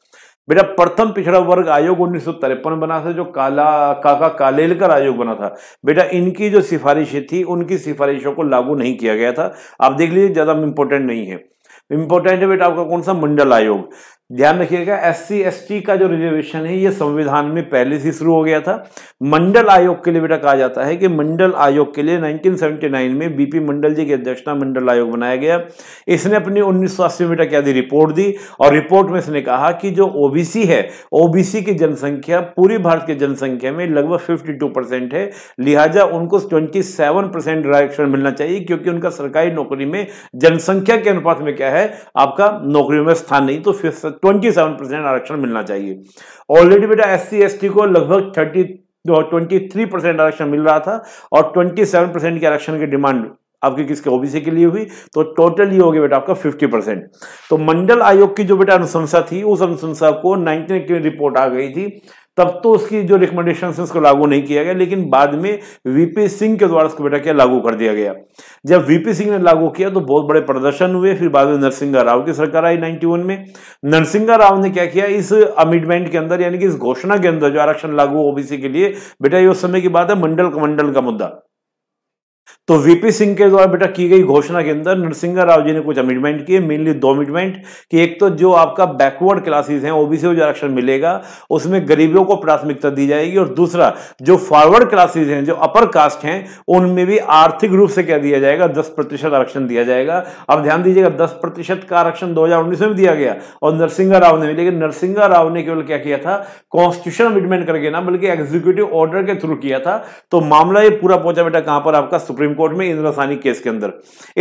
बेटा प्रथम पिछड़ा वर्ग आयोग उन्नीस बना था जो काला काका कालेलकर आयोग बना था बेटा इनकी जो सिफारिशें थी उनकी सिफारिशों को लागू नहीं किया गया था आप देख लीजिए ज़्यादा इंपॉर्टेंट नहीं है इंपॉर्टेंट है बेटा आपका कौन सा मंडल आयोग ध्यान रखिएगा एससी एसटी का जो रिजर्वेशन है ये संविधान में पहले से शुरू हो गया था मंडल आयोग के लिए बेटा कहा जाता है कि मंडल आयोग के लिए 1979 में बीपी मंडल जी की अध्यक्षता मंडल आयोग बनाया गया इसने अपनी उन्नीस सौ में बेटा क्या दी रिपोर्ट दी और रिपोर्ट में इसने कहा कि जो ओबीसी है ओबीसी की जनसंख्या पूरी भारत की जनसंख्या में लगभग फिफ्टी है लिहाजा उनको ट्वेंटी आरक्षण मिलना चाहिए क्योंकि उनका सरकारी नौकरी में जनसंख्या के अनुपात में क्या है आपका नौकरियों में स्थान नहीं तो फिर ट्वेंटी सेवन परसेंट आरक्षण मिलना चाहिए ऑलरेडी बेटा एस सी को लगभग थर्टी ट्वेंटी थ्री परसेंट आरक्षण मिल रहा था और ट्वेंटी सेवन परसेंट के आरक्षण की डिमांड आपके किसके ओबीसी के लिए हुई तो टोटल ये हो गया बेटा आपका 50 परसेंट तो मंडल आयोग की जो बेटा अनुशंसा थी उस अनुशंसा को नाइनटीन रिपोर्ट आ गई थी तब तो उसकी जो रिकमेंडेशन है उसको लागू नहीं किया गया लेकिन बाद में वीपी सिंह के द्वारा उसको बेटा किया लागू कर दिया गया जब वीपी सिंह ने लागू किया तो बहुत बड़े प्रदर्शन हुए फिर बाद में नरसिंह राव की सरकार आई 91 में नरसिंह राव ने क्या किया इस अमेंडमेंट के अंदर यानी कि इस घोषणा के अंदर जो आरक्षण लागू ओबीसी के लिए बेटा ये उस समय की बात है मंडल कमंडल का मुद्दा तो वीपी सिंह के द्वारा बेटा की गई घोषणा के अंदर नरसिंह राव जी ने कुछ अमेंडमेंट किए मेनली दो अमेंडमेंट कि एक तो जो आपका बैकवर्ड क्लासेस हैं ओबीसी को जो आरक्षण मिलेगा उसमें गरीबों को प्राथमिकता दी जाएगी और दूसरा जो फॉरवर्ड क्लासेज हैं जो अपर कास्ट हैं उनमें भी आर्थिक रूप से क्या दिया जाएगा दस प्रतिशत आरक्षण दिया जाएगा अब ध्यान दीजिएगा दस प्रतिशत का आरक्षण दो में दिया गया और नरसिंह राव ने भी लेकिन नरसिंह राव ने केवल क्या किया था कॉन्स्टिट्यूशन अमेंडमेंट करके ना बल्कि एग्जीक्यूटिव ऑर्डर के थ्रू किया था तो मामला ये पूरा पहुंचा बेटा कहां पर आपका सुप्रीम कोर्ट में इंदिरा सानी केस के अंदर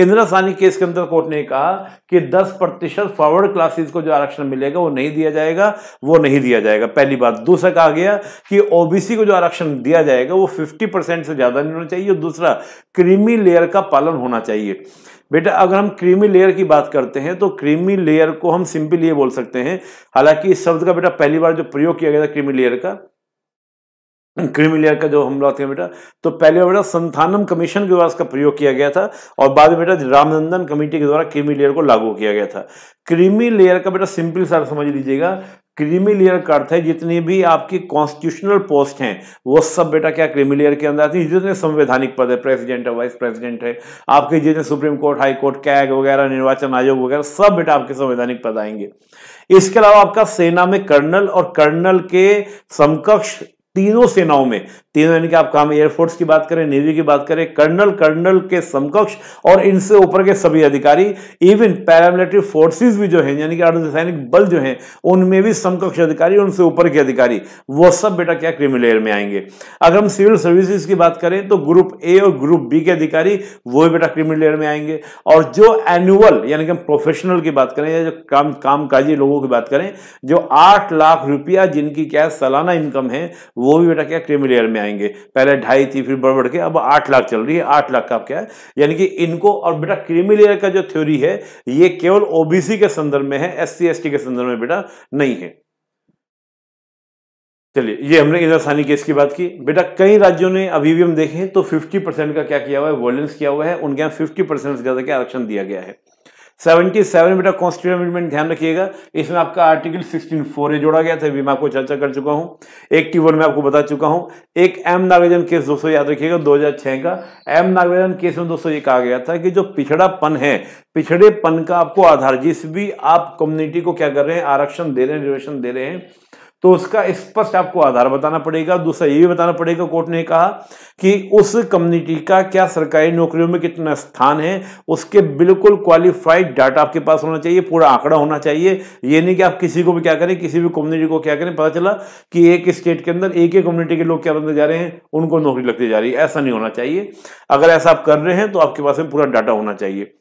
इंदिरा सानी केस के अंदर कोर्ट ने कहा कि 10 प्रतिशत फॉरवर्ड क्लासेस को जो आरक्षण मिलेगा वो नहीं दिया जाएगा वो नहीं दिया जाएगा पहली बात दूसरा कहा गया कि ओबीसी को जो आरक्षण दिया जाएगा वो फिफ्टी से ज़्यादा नहीं होना चाहिए दूसरा क्रीमी लेयर का पालन होना चाहिए बेटा अगर हम क्रीमी लेयर की बात करते हैं तो क्रीमी लेयर को हम सिंपली ये बोल सकते हैं हालांकि इस शब्द का बेटा पहली बार जो प्रयोग किया गया था क्रीमी लेयर का क्रीमिलियर का जो हमला थे बेटा तो पहले बेटा संथानम कमीशन के द्वारा इसका प्रयोग किया गया था और बाद में बेटा रामनंदन कमेटी के द्वारा क्रिमिलियर को लागू किया गया था क्रीमी लेयर का बेटा सिंपल सारा समझ लीजिएगा क्रीमी लेयर का अर्थ है जितनी भी आपकी कॉन्स्टिट्यूशनल पोस्ट हैं वो सब बेटा क्या क्रीमी लेयर के अंदर आती है जितने संवैधानिक पद है प्रेसिडेंट है वाइस प्रेसिडेंट है आपके जितने supreme court high court CAG वगैरह निर्वाचन आयोग वगैरह सब बेटा आपके संवैधानिक पद आएंगे इसके अलावा आपका सेना में कर्नल और कर्नल के समकक्ष तीनों सेनाओं में तीनों यानी कि आप काम एयरफोर्स की बात करें नेवी की बात करें कर्नल कर्नल के समकक्ष और इनसे ऊपर के सभी अधिकारी इवन पैरामिलिट्री फोर्सेस भी जो हैं यानी कि अर्धसैनिक बल जो हैं उनमें भी समकक्ष अधिकारी उनसे ऊपर के अधिकारी वो सब बेटा क्या क्रिमिनल एयर में आएंगे अगर हम सिविल सर्विसेज की बात करें तो ग्रुप ए और ग्रुप बी के अधिकारी वो बेटा क्रिमिनल एयर में आएंगे और जो एनुअल यानी कि हम प्रोफेशनल की बात करें या जो काम कामकाजी लोगों की बात करें जो आठ लाख रुपया जिनकी क्या सालाना इनकम है वो भी बेटा क्या क्रिमिनल एयर में जाएंगे पहले ढाई थी फिर बढ़ बढ़ के अब आठ लाख चल रही है आठ लाख का क्या है यानी कि इनको और बेटा क्रीमी लेयर का जो थ्योरी है ये केवल ओबीसी के संदर्भ में है एस सी के संदर्भ में बेटा नहीं है चलिए ये हमने इंदिरा सानी केस की बात की बेटा कई राज्यों ने अभी भी हम देखें तो 50 परसेंट का क्या किया हुआ है वॉयलेंस किया हुआ है उनके यहाँ 50 परसेंट से ज़्यादा के आरक्षण दिया गया है सेवेंटी सेवन बेटा कॉन्स्टिट्यूशन अमेंडमेंट ध्यान रखिएगा इसमें आपका आर्टिकल सिक्सटीन फोर ए जोड़ा गया था भी मैं आपको चर्चा कर चुका हूँ एट्टी वन में आपको बता चुका हूँ एक एम नागराजन केस दोस्तों याद रखिएगा दो हजार छह का एम नागराजन केस में दोस्तों ये कहा गया था कि जो पिछड़ापन है पिछड़ेपन का आपको आधार जिस भी आप कम्युनिटी को क्या कर रहे हैं आरक्षण दे रहे हैं रिजर्वेशन दे रहे हैं तो उसका स्पष्ट आपको आधार बताना पड़ेगा दूसरा ये भी बताना पड़ेगा कोर्ट ने कहा कि उस कम्युनिटी का क्या सरकारी नौकरियों में कितना स्थान है उसके बिल्कुल क्वालिफाइड डाटा आपके पास होना चाहिए पूरा आंकड़ा होना चाहिए ये नहीं कि आप किसी को भी क्या करें किसी भी कम्युनिटी को क्या करें पता चला कि एक स्टेट के अंदर एक एक कम्युनिटी के लोग क्या बनते जा रहे हैं उनको नौकरी लगती जा रही है ऐसा नहीं होना चाहिए अगर ऐसा आप कर रहे हैं तो आपके पास में पूरा डाटा होना चाहिए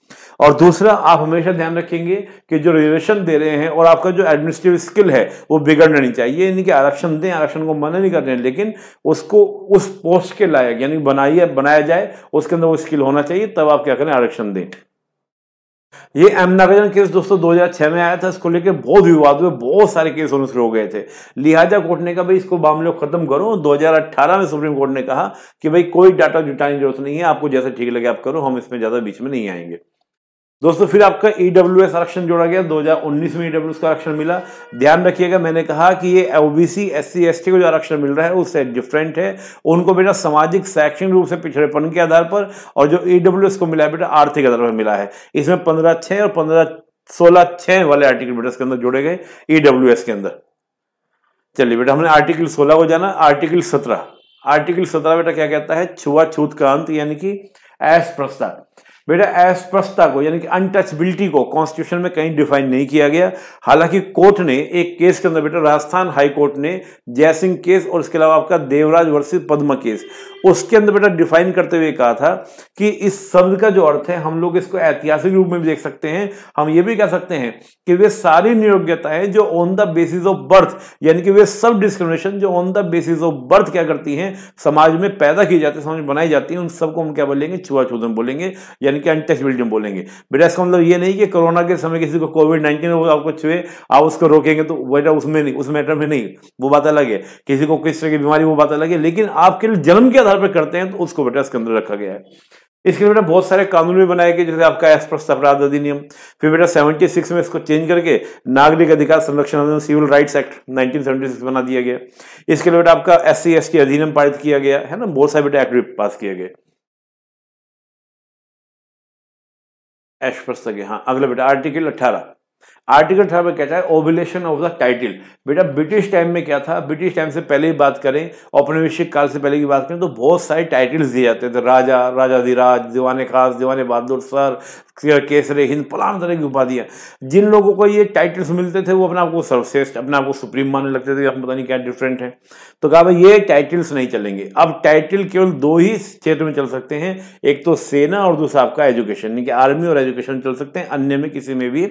और दूसरा आप हमेशा ध्यान रखेंगे कि जो रिजर्वेशन दे रहे हैं और आपका जो एडमिनिस्ट्रेटिव स्किल है वो बिगड़ना नहीं चाहिए यानी कि आरक्षण दें आरक्षण को मना नहीं कर रहे हैं लेकिन उसको उस पोस्ट के लायक यानी बनाइए बनाया जाए उसके अंदर वो स्किल होना चाहिए तब आप क्या करें आरक्षण दें ये एम नागार्जन केस दोस्तों 2006 में आया था इसको लेकर बहुत विवाद हुए बहुत सारे केस होने शुरू हो गए थे लिहाजा कोर्ट ने कहा भाई इसको मामले को खत्म करो 2018 में सुप्रीम कोर्ट ने कहा कि भाई कोई डाटा जुटाने की जरूरत नहीं है आपको जैसे ठीक लगे आप करो हम इसमें ज्यादा बीच में नहीं आएंगे दोस्तों फिर आपका ई e आरक्षण जोड़ा गया 2019 में ई e का आरक्षण मिला ध्यान रखिएगा मैंने कहा कि ये सी एस टी को जो आरक्षण मिल रहा है उससे डिफरेंट है उनको बेटा सामाजिक शैक्षणिक रूप से पिछड़ेपन के आधार पर और जो ई e को मिला है बेटा आर्थिक आधार पर मिला है इसमें पंद्रह छः और पंद्रह सोलह छः वाले आर्टिकल बेटा इसके अंदर जोड़े गए ई के अंदर चलिए बेटा हमने आर्टिकल सोलह को जाना आर्टिकल सत्रह आर्टिकल सत्रह बेटा क्या कहता है छुआछूत का अंत यानी कि एस प्रस्ताव बेटा अस्पष्टता को यानी कि अनटचबिलिटी को कॉन्स्टिट्यूशन में कहीं डिफाइन नहीं किया गया हालांकि कोर्ट ने एक केस के अंदर बेटा राजस्थान हाई कोर्ट ने जयसिंह केस और इसके अलावा आपका देवराज वर्सेस पद्मा केस उसके अंदर बेटा डिफाइन करते हुए कहा था कि इस शब्द का जो अर्थ है हम लोग इसको ऐतिहासिक रूप में भी देख सकते हैं हम ये भी कह सकते हैं कि वे सारी नियोग्यताएं जो on the basis of birth यानी कि वे सब डिस्क्रिमिनेशन जो on the basis of birth क्या करती हैं समाज में पैदा की जाती है समाज में बनाई जाती है उन सबको हम क्या बोलेंगे छुआछूतन बोलेंगे यानी कि अनटचबिलिटी बोलेंगे बेटा इसका मतलब ये नहीं कि कोरोना के समय किसी को कोविड नाइन्टीन आपको छुए आप उसको रोकेंगे तो बेटा उसमें नहीं उस मैटर में नहीं वो बात अलग है किसी को किस तरह की बीमारी वो बात अलग है लेकिन आपके लिए जन्म के आधार पर करते हैं तो उसको बेटा इसके अंदर रखा गया है इसके लिए बेटा बहुत सारे कानून भी बनाए गए जैसे आपका एक्सप्रेस अपराध अधिनियम फिर बेटा 76 में इसको चेंज करके नागरिक अधिकार संरक्षण अधिनियम सिविल राइट्स एक्ट 1976 बना दिया गया इसके लिए बेटा आपका एस सी अधिनियम पारित किया गया है ना बहुत सारे बेटा एक्ट भी पास किए गए एक्सप्रेस हाँ अगला बेटा आर्टिकल अट्ठारह आर्टिकल थर्ड में कहता है ओबिलेशन ऑफ द टाइटल बेटा ब्रिटिश टाइम में क्या था ब्रिटिश टाइम से पहले ही बात करें औपनिवेशिक काल से पहले की बात करें तो बहुत सारे टाइटल्स दिए जाते थे राजा दिराज दीवाने खास दीवाने बहादुर सर केसरे हिंद पलाम तरह की उपाधियाँ जिन लोगों को ये टाइटल्स मिलते थे वो अपने आपको सर्वश्रेष्ठ अपने आपको सुप्रीम मानने लगते थे हम पता नहीं क्या डिफरेंट है तो कहा भाई ये टाइटल्स नहीं चलेंगे अब टाइटल केवल दो ही क्षेत्र में चल सकते हैं एक तो सेना और दूसरा आपका एजुकेशन यानी कि आर्मी और एजुकेशन चल सकते हैं अन्य में किसी में भी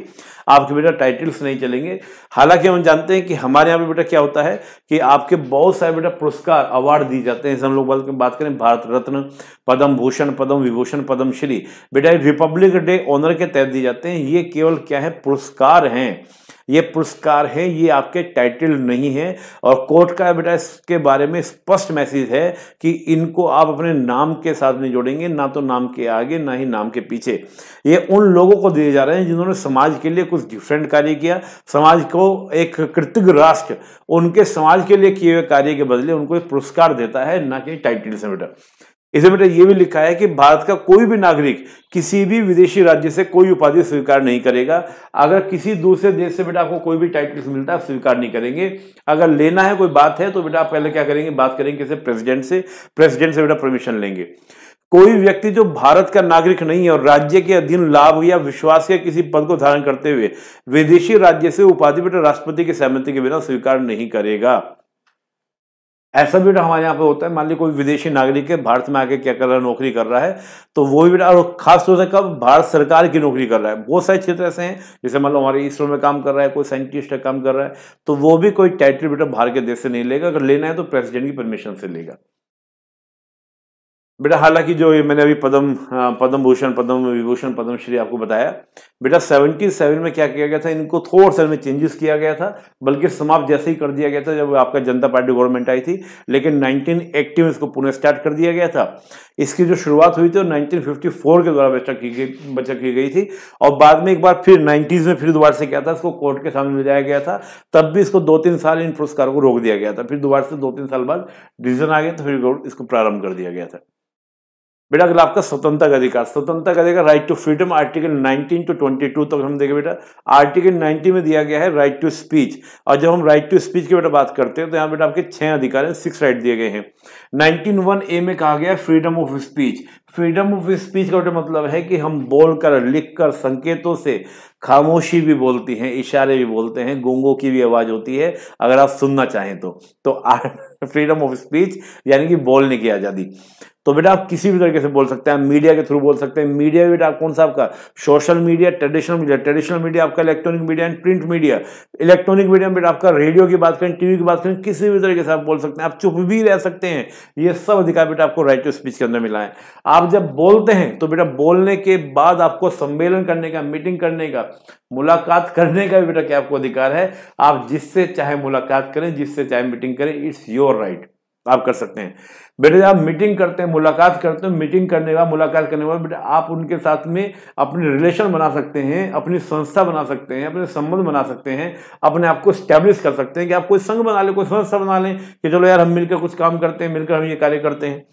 आपके बेटा टाइटल्स नहीं चलेंगे हालांकि हम जानते हैं कि हमारे यहाँ पे बेटा क्या होता है कि आपके बहुत सारे बेटा पुरस्कार अवार्ड दिए जाते हैं हम लोग बात करें भारत रत्न पद्म भूषण पद्म विभूषण पद्मश्री बेटा रिपब्लिक डे पे ऑनर के तहत दिए जाते हैं ये केवल क्या है पुरस्कार हैं ये पुरस्कार है ये आपके टाइटल नहीं है और कोर्ट का बेटा इसके बारे में स्पष्ट मैसेज है कि इनको आप अपने नाम के साथ नहीं जोड़ेंगे ना तो नाम के आगे ना ही नाम के पीछे ये उन लोगों को दिए जा रहे हैं जिन्होंने समाज के लिए कुछ डिफरेंट कार्य किया समाज को एक कृतज्ञ राष्ट्र उनके समाज के लिए किए हुए कार्य के बदले उनको एक पुरस्कार देता है ना कि टाइटल से बेटा इसे बेटा ये भी लिखा है कि भारत का कोई भी नागरिक किसी भी विदेशी राज्य से कोई उपाधि स्वीकार नहीं करेगा अगर किसी दूसरे देश से बेटा आपको कोई भी टाइटल मिलता है स्वीकार नहीं करेंगे अगर लेना है कोई बात है तो बेटा आप पहले क्या करेंगे बात करेंगे किसे प्रेसिडेंट से प्रेसिडेंट से बेटा परमिशन लेंगे कोई व्यक्ति जो भारत का नागरिक नहीं है और राज्य के अधीन लाभ या विश्वास या किसी पद को धारण करते हुए विदेशी राज्य से उपाधि बेटा राष्ट्रपति की सहमति के बिना स्वीकार नहीं करेगा ऐसा भी हमारे यहाँ पे होता है मान लीजिए कोई विदेशी नागरिक है भारत में आके क्या कर रहा है नौकरी कर रहा है तो वो भी बेटा और खास तौर से कब भारत सरकार की नौकरी कर रहा है बहुत सारे क्षेत्र ऐसे हैं जैसे मान लो हमारे इसरो में काम कर रहा है कोई साइंटिस्ट का काम कर रहा है तो वो भी कोई टाइटल बेटा बाहर के देश से नहीं लेगा अगर लेना है तो प्रेसिडेंट की परमिशन से लेगा बेटा हालांकि जो ये मैंने अभी पद्म हाँ, पद्म भूषण पद्म विभूषण पद्मश्री आपको बताया बेटा 77 में क्या किया गया था इनको थोड़ा सा में चेंजेस किया गया था बल्कि समाप्त जैसे ही कर दिया गया था जब आपका जनता पार्टी गवर्नमेंट आई थी लेकिन 1980 में इसको पुनः स्टार्ट कर दिया गया था इसकी जो शुरुआत हुई थी वो 1954 के द्वारा बैठक की गई बच्चा की गई थी और बाद में एक बार फिर नाइन्टीज़ में फिर दोबारा से क्या था इसको कोर्ट के सामने ले जाया गया था तब भी इसको दो तीन साल इन पुरस्कारों को रोक दिया गया था फिर दोबारा से दो तीन साल बाद डिसीजन आ गया तो फिर इसको प्रारंभ कर दिया गया था बेटा अगला आपका स्वतंत्रता का अधिकार स्वतंत्रता का अधिकार right to freedom article 19 to 22 तक तो हम देखें बेटा आर्टिकल 90 में दिया गया है राइट टू स्पीच और जब हम राइट टू स्पीच की बेटा बात करते हैं तो यहाँ बेटा आपके छह अधिकार हैं सिक्स राइट दिए गए हैं नाइनटीन वन ए में कहा गया है freedom of speech freedom of speech का बेटा मतलब है कि हम बोलकर लिखकर संकेतों से खामोशी भी बोलती हैं इशारे भी बोलते हैं गोंगो की भी आवाज़ होती है अगर आप सुनना चाहें तो तो फ्रीडम ऑफ स्पीच यानी कि बोलने की आज़ादी तो बेटा आप किसी भी तरीके से बोल सकते हैं मीडिया के थ्रू बोल सकते हैं मीडिया बेटा कौन सा आपका social media traditional media traditional media आपका electronic media and print media electronic media में बेटा आपका रेडियो की बात करें टीवी की बात करें किसी भी तरीके से आप बोल सकते हैं आप चुप भी रह सकते हैं ये सब अधिकार बेटा आपको राइट टू स्पीच के अंदर मिला है आप जब बोलते हैं तो बेटा बोलने के बाद आपको सम्मेलन करने का मीटिंग करने का मुलाकात करने का भी बेटा क्या आपको अधिकार है आप जिससे चाहे मुलाकात करें जिससे चाहे मीटिंग करें इट्स योर राइट आप कर सकते हैं बेटे आप मीटिंग करते हैं मुलाकात करते हैं मीटिंग करने के बाद मुलाकात करने के बाद बेटे आप उनके साथ में अपने रिलेशन बना सकते हैं अपनी संस्था बना सकते हैं अपने संबंध बना सकते हैं अपने आप को स्टैब्लिश कर सकते हैं कि आप कोई संघ बना लें कोई संस्था बना लें कि चलो यार हम मिलकर कुछ काम करते हैं मिलकर हम ये कार्य करते हैं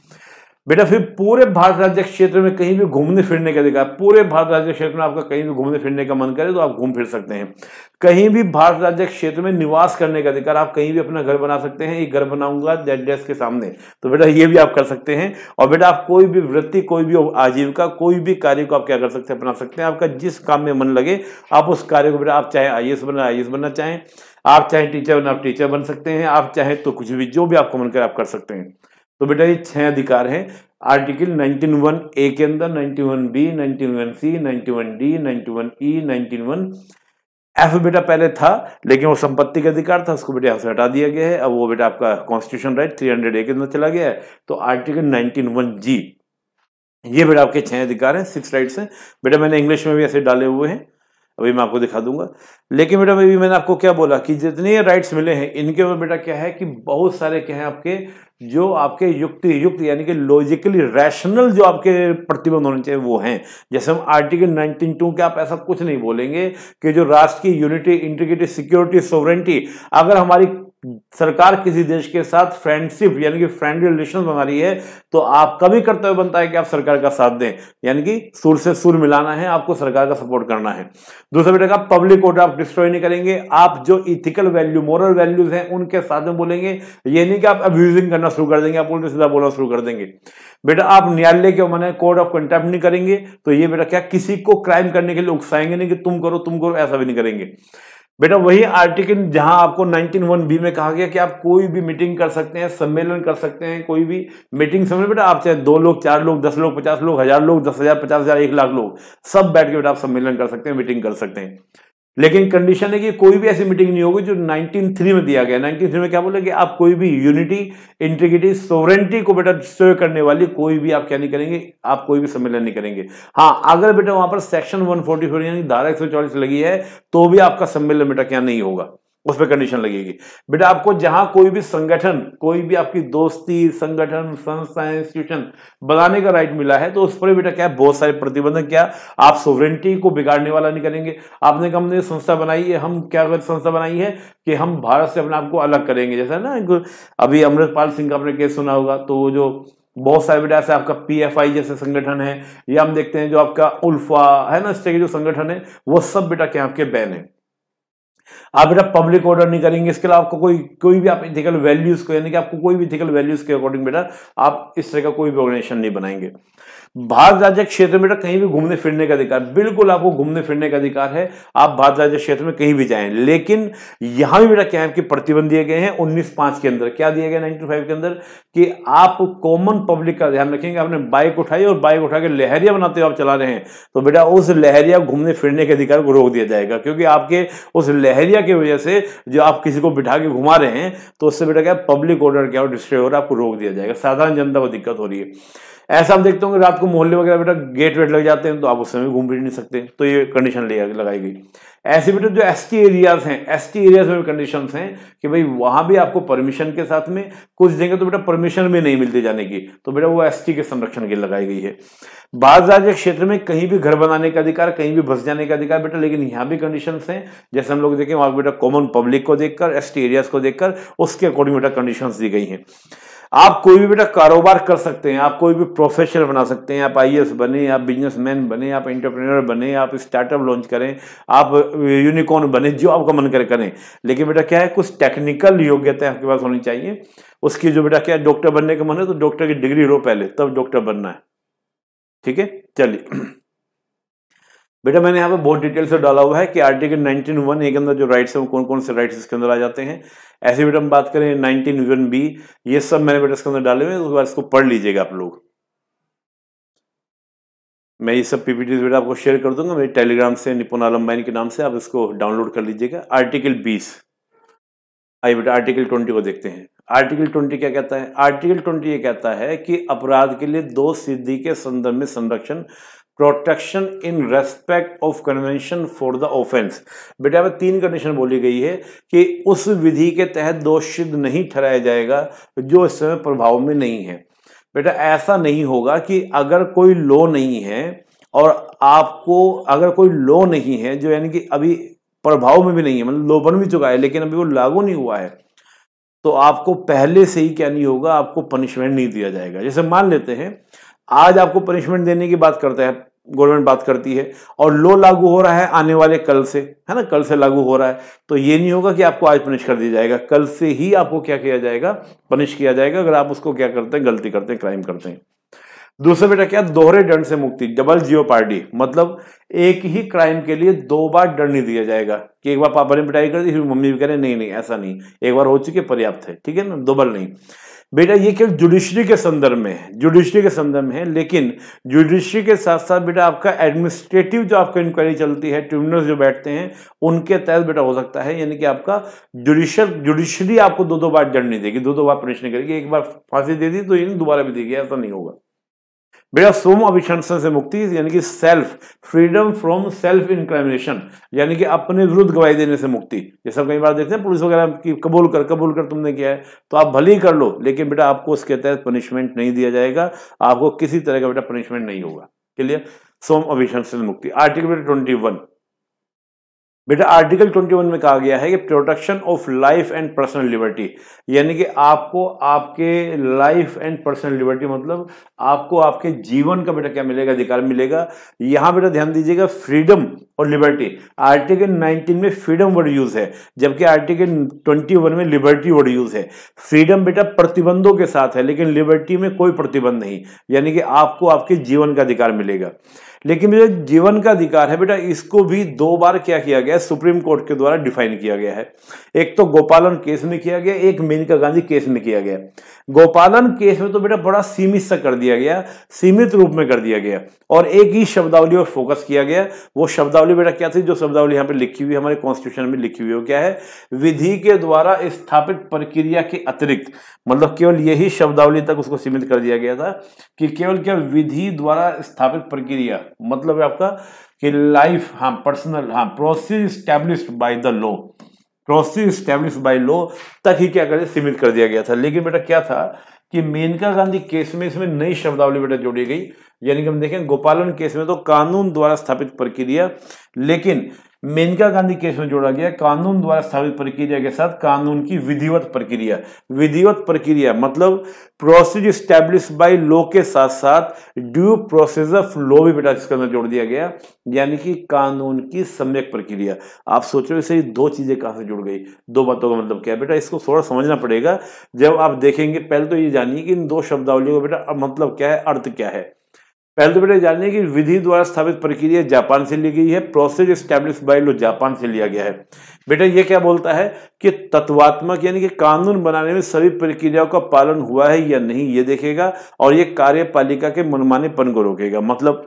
बेटा फिर पूरे भारत राज्य क्षेत्र में कहीं भी घूमने फिरने का अधिकार पूरे भारत राज्य क्षेत्र में आपका कहीं भी घूमने फिरने का मन करे तो आप घूम फिर सकते हैं कहीं भी भारत राज्य क्षेत्र में निवास करने का अधिकार आप कहीं भी अपना घर बना सकते हैं ये घर बनाऊंगा डेस्क के सामने तो बेटा ये भी आप कर सकते हैं और बेटा आप कोई भी वृत्ति कोई भी आजीविका कोई भी कार्य को आप क्या कर सकते हैं अपना सकते हैं आपका जिस काम में मन लगे आप उस कार्य को बेटा आप चाहे आई बनना आई बनना चाहें आप चाहे टीचर बना आप टीचर बन सकते हैं आप चाहे तो कुछ भी जो भी आपको मन करे आप कर सकते हैं तो बेटा ये छह अधिकार हैं आर्टिकल वन ए के अंदर 91 B 91 C 91 D 91 E 91 F बेटा पहले था लेकिन वो संपत्ति का अधिकार था उसको बेटा से हटा दिया गया है अब वो बेटा आपका कॉन्स्टिट्यूशन राइट 300 ए के अंदर चला गया है तो आर्टिकल वन जी ये बेटा आपके छह अधिकार हैं सिक्स राइट्स हैं बेटा मैंने इंग्लिश में भी ऐसे डाले हुए हैं अभी मैं आपको दिखा दूंगा लेकिन बेटा अभी मैंने आपको क्या बोला कि जितने राइट्स मिले हैं इनके ऊपर बेटा क्या है कि बहुत सारे क्या है आपके जो आपके युक्ति युक्त यानी कि लॉजिकली रैशनल जो आपके प्रतिबंध होने चाहिए वो हैं जैसे हम आर्टिकल 19 टू के आप ऐसा कुछ नहीं बोलेंगे कि जो राष्ट्र की यूनिटी इंटीग्रिटी सिक्योरिटी सोवरेंटी अगर हमारी सरकार किसी देश के साथ फ्रेंडशिप यानी कि फ्रेंडली रिलेशन बना रही है तो आपका भी कर्तव्य बनता है कि आप सरकार का साथ दें यानी कि सुर से सुर मिलाना है आपको सरकार का सपोर्ट करना है दूसरा बेटा का पब्लिक ऑर्डर आप डिस्ट्रॉय नहीं करेंगे आप जो इथिकल वैल्यू मॉरल वैल्यूज हैं उनके साथ में बोलेंगे ये नहीं कि आप अब्यूजिंग करना शुरू कर देंगे आप उल्टे सीधा बोलना शुरू कर देंगे बेटा आप न्यायालय के मैंने कोड ऑफ कंटेप्ट नहीं करेंगे तो ये बेटा क्या किसी को क्राइम करने के लिए उकसाएंगे नहीं कि तुम करो तुम करो ऐसा भी नहीं करेंगे बेटा वही आर्टिकल जहां आपको 191 बी में कहा गया कि आप कोई भी मीटिंग कर सकते हैं सम्मेलन कर सकते हैं कोई भी मीटिंग समझ बेटा आप चाहे दो लोग चार लोग दस लोग पचास लोग हजार लोग दस हजार पचास हजार एक लाख लोग सब बैठ के बेटा आप सम्मेलन कर सकते हैं मीटिंग कर सकते हैं लेकिन कंडीशन है कि कोई भी ऐसी मीटिंग नहीं होगी जो थ्री में दिया गया थ्री में क्या बोले कि आप कोई भी यूनिटी इंटीग्रिटी सोवरेंटी को बेटा डिस्ट्रॉय करने वाली कोई भी आप क्या नहीं करेंगे आप कोई भी सम्मेलन नहीं करेंगे हाँ अगर बेटा वहां पर सेक्शन 144 यानी धारा एक लगी है तो भी आपका सम्मेलन बेटा क्या नहीं होगा उस पर कंडीशन लगेगी बेटा आपको जहां कोई भी संगठन कोई भी आपकी दोस्ती संगठन संस्था इंस्टीट्यूशन बनाने का राइट मिला है तो उस पर बेटा क्या है बहुत सारे प्रतिबंध क्या आप सोवरेंटी को बिगाड़ने वाला नहीं करेंगे आपने कहा हमने संस्था बनाई है हम क्या कर संस्था बनाई है कि हम भारत से अपने आपको अलग करेंगे जैसा ना अभी अमृतपाल सिंह का आपने केस सुना होगा तो वो जो बहुत सारे बेटा ऐसे आपका पीएफआई जैसे संगठन है या हम देखते हैं जो आपका उल्फा है ना इस तरह के जो संगठन है वो सब बेटा क्या आपके बैन है आप बेटा पब्लिक ऑर्डर नहीं करेंगे इसके अलावा आपको कोई कोई भी आप इथिकल वैल्यूज को यानी कि आपको कोई भी इथिकल वैल्यूज के अकॉर्डिंग बेटा आप इस तरह का कोई भी ऑर्गेनाइजेशन नहीं बनाएंगे भारत राज्य क्षेत्र में तो कहीं भी घूमने फिरने का अधिकार बिल्कुल आपको घूमने फिरने का अधिकार है आप भारत राज्य क्षेत्र में कहीं भी जाएं लेकिन यहां भी बेटा क्या है कि प्रतिबंध दिए गए हैं उन्नीस पांच के अंदर क्या दिया गया नाइनटी फाइव के अंदर कि आप कॉमन पब्लिक का ध्यान रखेंगे आपने बाइक उठाई और बाइक उठा के लहरिया बनाते हुए आप चला रहे हैं तो बेटा उस लहरिया घूमने फिरने के अधिकार को रोक दिया जाएगा क्योंकि आपके उस लहरिया की वजह से जो आप किसी को बिठा के घुमा रहे हैं तो उससे बेटा क्या पब्लिक ऑर्डर क्या डिस्ट्रे हो रहा है आपको रोक दिया जाएगा साधारण जनता को दिक्कत हो रही है ऐसा आप देखते होंगे रात को मोहल्ले वगैरह बेटा गेट वेट लग जाते हैं तो आप उस समय घूम फिर नहीं सकते तो ये कंडीशन लगाई गई ऐसे बेटा जो एस टी एरियाज हैं एस टी एरियाज में कंडीशन हैं कि भाई वहाँ भी आपको परमिशन के साथ में कुछ देंगे तो बेटा परमिशन भी नहीं मिलती जाने की तो बेटा वो एस के संरक्षण के लगाई गई है बाद राज्य क्षेत्र में कहीं भी घर बनाने का अधिकार कहीं भी बस जाने का अधिकार बेटा लेकिन यहाँ भी कंडीशन हैं जैसे हम लोग देखें वहाँ बेटा कॉमन पब्लिक को देखकर एस टी एरियाज को देखकर उसके अकॉर्डिंग बेटा कंडीशन दी गई हैं आप कोई भी बेटा कारोबार कर सकते हैं आप कोई भी प्रोफेशन बना सकते हैं आप आई बने आप बिजनेसमैन बने आप एंटरप्रेन्योर बने आप स्टार्टअप लॉन्च करें आप यूनिकॉर्न बने जो आपका मन करे करें लेकिन बेटा क्या है कुछ टेक्निकल योग्यता आपके पास होनी चाहिए उसकी जो बेटा क्या है डॉक्टर बनने का मन है तो डॉक्टर की डिग्री रो पहले तब डॉक्टर बनना है ठीक है चलिए बेटा मैंने यहाँ पे बहुत डिटेल से डाला हुआ है कि आर्टिकल नाइनटीन वन ए के अंदर जो राइट्स हैं वो कौन कौन से राइट्स इसके अंदर आ जाते हैं ऐसे बेटा हम बात करें नाइनटीन वन बी ये सब मैंने बेटा इसके अंदर डाले हुए हैं उसके बाद इसको पढ़ लीजिएगा आप लोग मैं ये सब पीपीटी बेटा आपको शेयर कर दूंगा मेरे टेलीग्राम से निपुन आलम आलम्बाइन के नाम से आप इसको डाउनलोड कर लीजिएगा आर्टिकल बीस आइए बेटा आर्टिकल ट्वेंटी को देखते हैं आर्टिकल ट्वेंटी क्या कहता है आर्टिकल ट्वेंटी ये कहता है कि अपराध के लिए दो सिद्धि के संदर्भ में संरक्षण protection in respect of convention for the offence बेटा अब तीन कंडीशन बोली गई है कि उस विधि के तहत दोष सिद्ध नहीं ठहराया जाएगा जो इस समय प्रभाव में नहीं है बेटा ऐसा नहीं होगा कि अगर कोई लॉ नहीं है और आपको अगर कोई लॉ नहीं है जो यानी कि अभी प्रभाव में भी नहीं है मतलब लो बन भी चुका है लेकिन अभी वो लागू नहीं हुआ है तो आपको पहले से ही क्या नहीं होगा आपको पनिशमेंट नहीं दिया जाएगा जैसे मान लेते हैं आज आपको पनिशमेंट देने की बात करता है गवर्नमेंट बात करती है और लो लागू हो रहा है आने वाले कल से है ना कल से लागू हो रहा है तो ये नहीं होगा कि आपको आज पनिश कर दिया जाएगा कल से ही आपको क्या किया जाएगा पनिश किया जाएगा अगर आप उसको क्या करते हैं गलती करते हैं क्राइम करते हैं दूसरा बेटा क्या दोहरे दंड से मुक्ति डबल जियो पार्टी मतलब एक ही क्राइम के लिए दो बार दंड नहीं दिया जाएगा कि एक बार पापा ने पिटाई कर दी फिर मम्मी भी कह रहे नहीं नहीं ऐसा नहीं एक बार हो चुके पर्याप्त है ठीक है ना दो नहीं बेटा ये केवल जुडिशरी के संदर्भ में है जुडिशरी के संदर्भ में है लेकिन जुडिशरी के साथ साथ बेटा आपका एडमिनिस्ट्रेटिव जो आपका इंक्वायरी चलती है ट्रिब्यूनल जो बैठते हैं उनके तहत बेटा हो सकता है यानी कि आपका जुडिशल जुडिशरी आपको दो दो बार जड़नी देगी दो दो बार प्रश्न करेगी एक बार फांसी दे दी तो ये दोबारा भी देगी ऐसा नहीं होगा बेटा सोम अभिशंसन से मुक्ति यानी कि self freedom from self incrimination यानी कि अपने विरुद्ध गवाही देने से मुक्ति ये सब कई बार देखते हैं पुलिस वगैरह की कबूल कर कबूल कर तुमने किया है तो आप भले ही कर लो लेकिन बेटा आपको उसके तहत पनिशमेंट नहीं दिया जाएगा आपको किसी तरह का बेटा पनिशमेंट नहीं होगा क्लियर सोम अभिशंसन मुक्ति आर्टिकल ट्वेंटी वन बेटा आर्टिकल 21 में कहा गया है कि protection of life and personal liberty यानी कि आपको आपके लाइफ एंड पर्सनल लिबर्टी मतलब आपको आपके जीवन का बेटा क्या मिलेगा अधिकार मिलेगा यहां बेटा ध्यान दीजिएगा फ्रीडम और लिबर्टी आर्टिकल 19 में फ्रीडम वर्ड यूज है जबकि आर्टिकल 21 में लिबर्टी वर्ड यूज है फ्रीडम बेटा प्रतिबंधों के साथ है लेकिन लिबर्टी में कोई प्रतिबंध नहीं यानी कि आपको आपके जीवन का अधिकार मिलेगा लेकिन जो जीवन का अधिकार है बेटा इसको भी दो बार क्या किया गया सुप्रीम कोर्ट के द्वारा डिफाइन किया गया है एक तो गोपालन केस में किया गया एक मेनका गांधी केस में किया गया गोपालन केस में तो बेटा बड़ा सीमित सा कर दिया गया सीमित रूप में कर दिया गया और एक ही शब्दावली पर फोकस किया गया वो शब्दावली बेटा क्या थी जो शब्दावली यहाँ पे लिखी हुई हमारे कॉन्स्टिट्यूशन में लिखी हुई है क्या है विधि के द्वारा स्थापित प्रक्रिया के अतिरिक्त मतलब केवल यही शब्दावली तक उसको सीमित कर दिया गया था कि केवल क्या विधि द्वारा स्थापित प्रक्रिया मतलब आपका कि लाइफ हाँ पर्सनल हाँ process establish by the law क्रॉसी स्टैब्लिश बाई लॉ तक ही क्या करे सीमित कर दिया गया था लेकिन बेटा क्या था कि मेनका गांधी केस में इसमें नई शब्दावली बेटा जोड़ी गई यानी कि हम देखें गोपालन केस में तो कानून द्वारा स्थापित प्रक्रिया लेकिन मेनका गांधी केस में जोड़ा गया कानून द्वारा स्थापित प्रक्रिया के साथ कानून की विधिवत प्रक्रिया विधिवत प्रक्रिया मतलब प्रोसेस स्टैब्लिश बाय लॉ के साथ साथ ड्यू प्रोसेस ऑफ लॉ भी बेटा इसके अंदर जोड़ दिया गया यानी कि कानून की सम्यक प्रक्रिया आप सोचो इसे दो चीजें कहां से जुड़ गई दो बातों का मतलब क्या बेटा इसको थोड़ा समझना पड़ेगा जब आप देखेंगे पहले तो ये जानिए कि इन दो शब्दावलियों का बेटा मतलब क्या है अर्थ क्या है पहले तो बेटे जानिए कि विधि द्वारा स्थापित प्रक्रिया जापान से ली गई है प्रोसेस स्टैब्लिश बाय लो जापान से लिया गया है बेटा ये क्या बोलता है कि तत्वात्मक यानी कि कानून बनाने में सभी प्रक्रियाओं का पालन हुआ है या नहीं ये देखेगा और ये कार्यपालिका के मनमानेपन को रोकेगा मतलब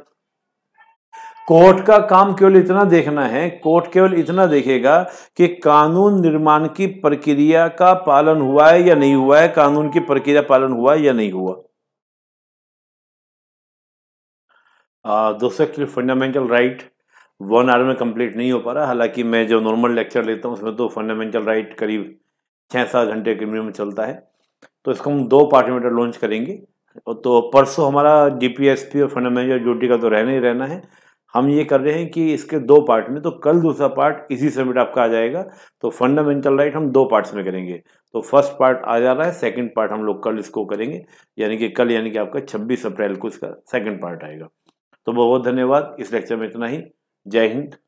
कोर्ट का काम केवल इतना देखना है कोर्ट केवल इतना देखेगा कि कानून निर्माण की प्रक्रिया का पालन हुआ है या नहीं हुआ है कानून की प्रक्रिया पालन हुआ है या नहीं हुआ दोस्तों actually fundamental right one hour में कंप्लीट नहीं हो पा रहा हालांकि मैं जो नॉर्मल लेक्चर लेता हूँ उसमें तो फंडामेंटल राइट करीब छः सात घंटे के मिनिमम चलता है तो इसको हम दो पार्ट मीटर लॉन्च करेंगे तो परसों हमारा डीपीएसपी और फंडामेंटल ड्यूटी का तो रहना ही रहना है हम ये कर रहे हैं कि इसके दो पार्ट में तो कल दूसरा पार्ट इसी सबमिट आपका आ जाएगा तो फंडामेंटल राइट हम दो पार्ट्स में करेंगे तो फर्स्ट पार्ट आ जा रहा है सेकंड पार्ट हम लोग कल इसको करेंगे यानी कि कल यानी कि आपका 26 अप्रैल को इसका सेकंड पार्ट आएगा तो बहुत बहुत धन्यवाद इस लेक्चर में इतना ही जय हिंद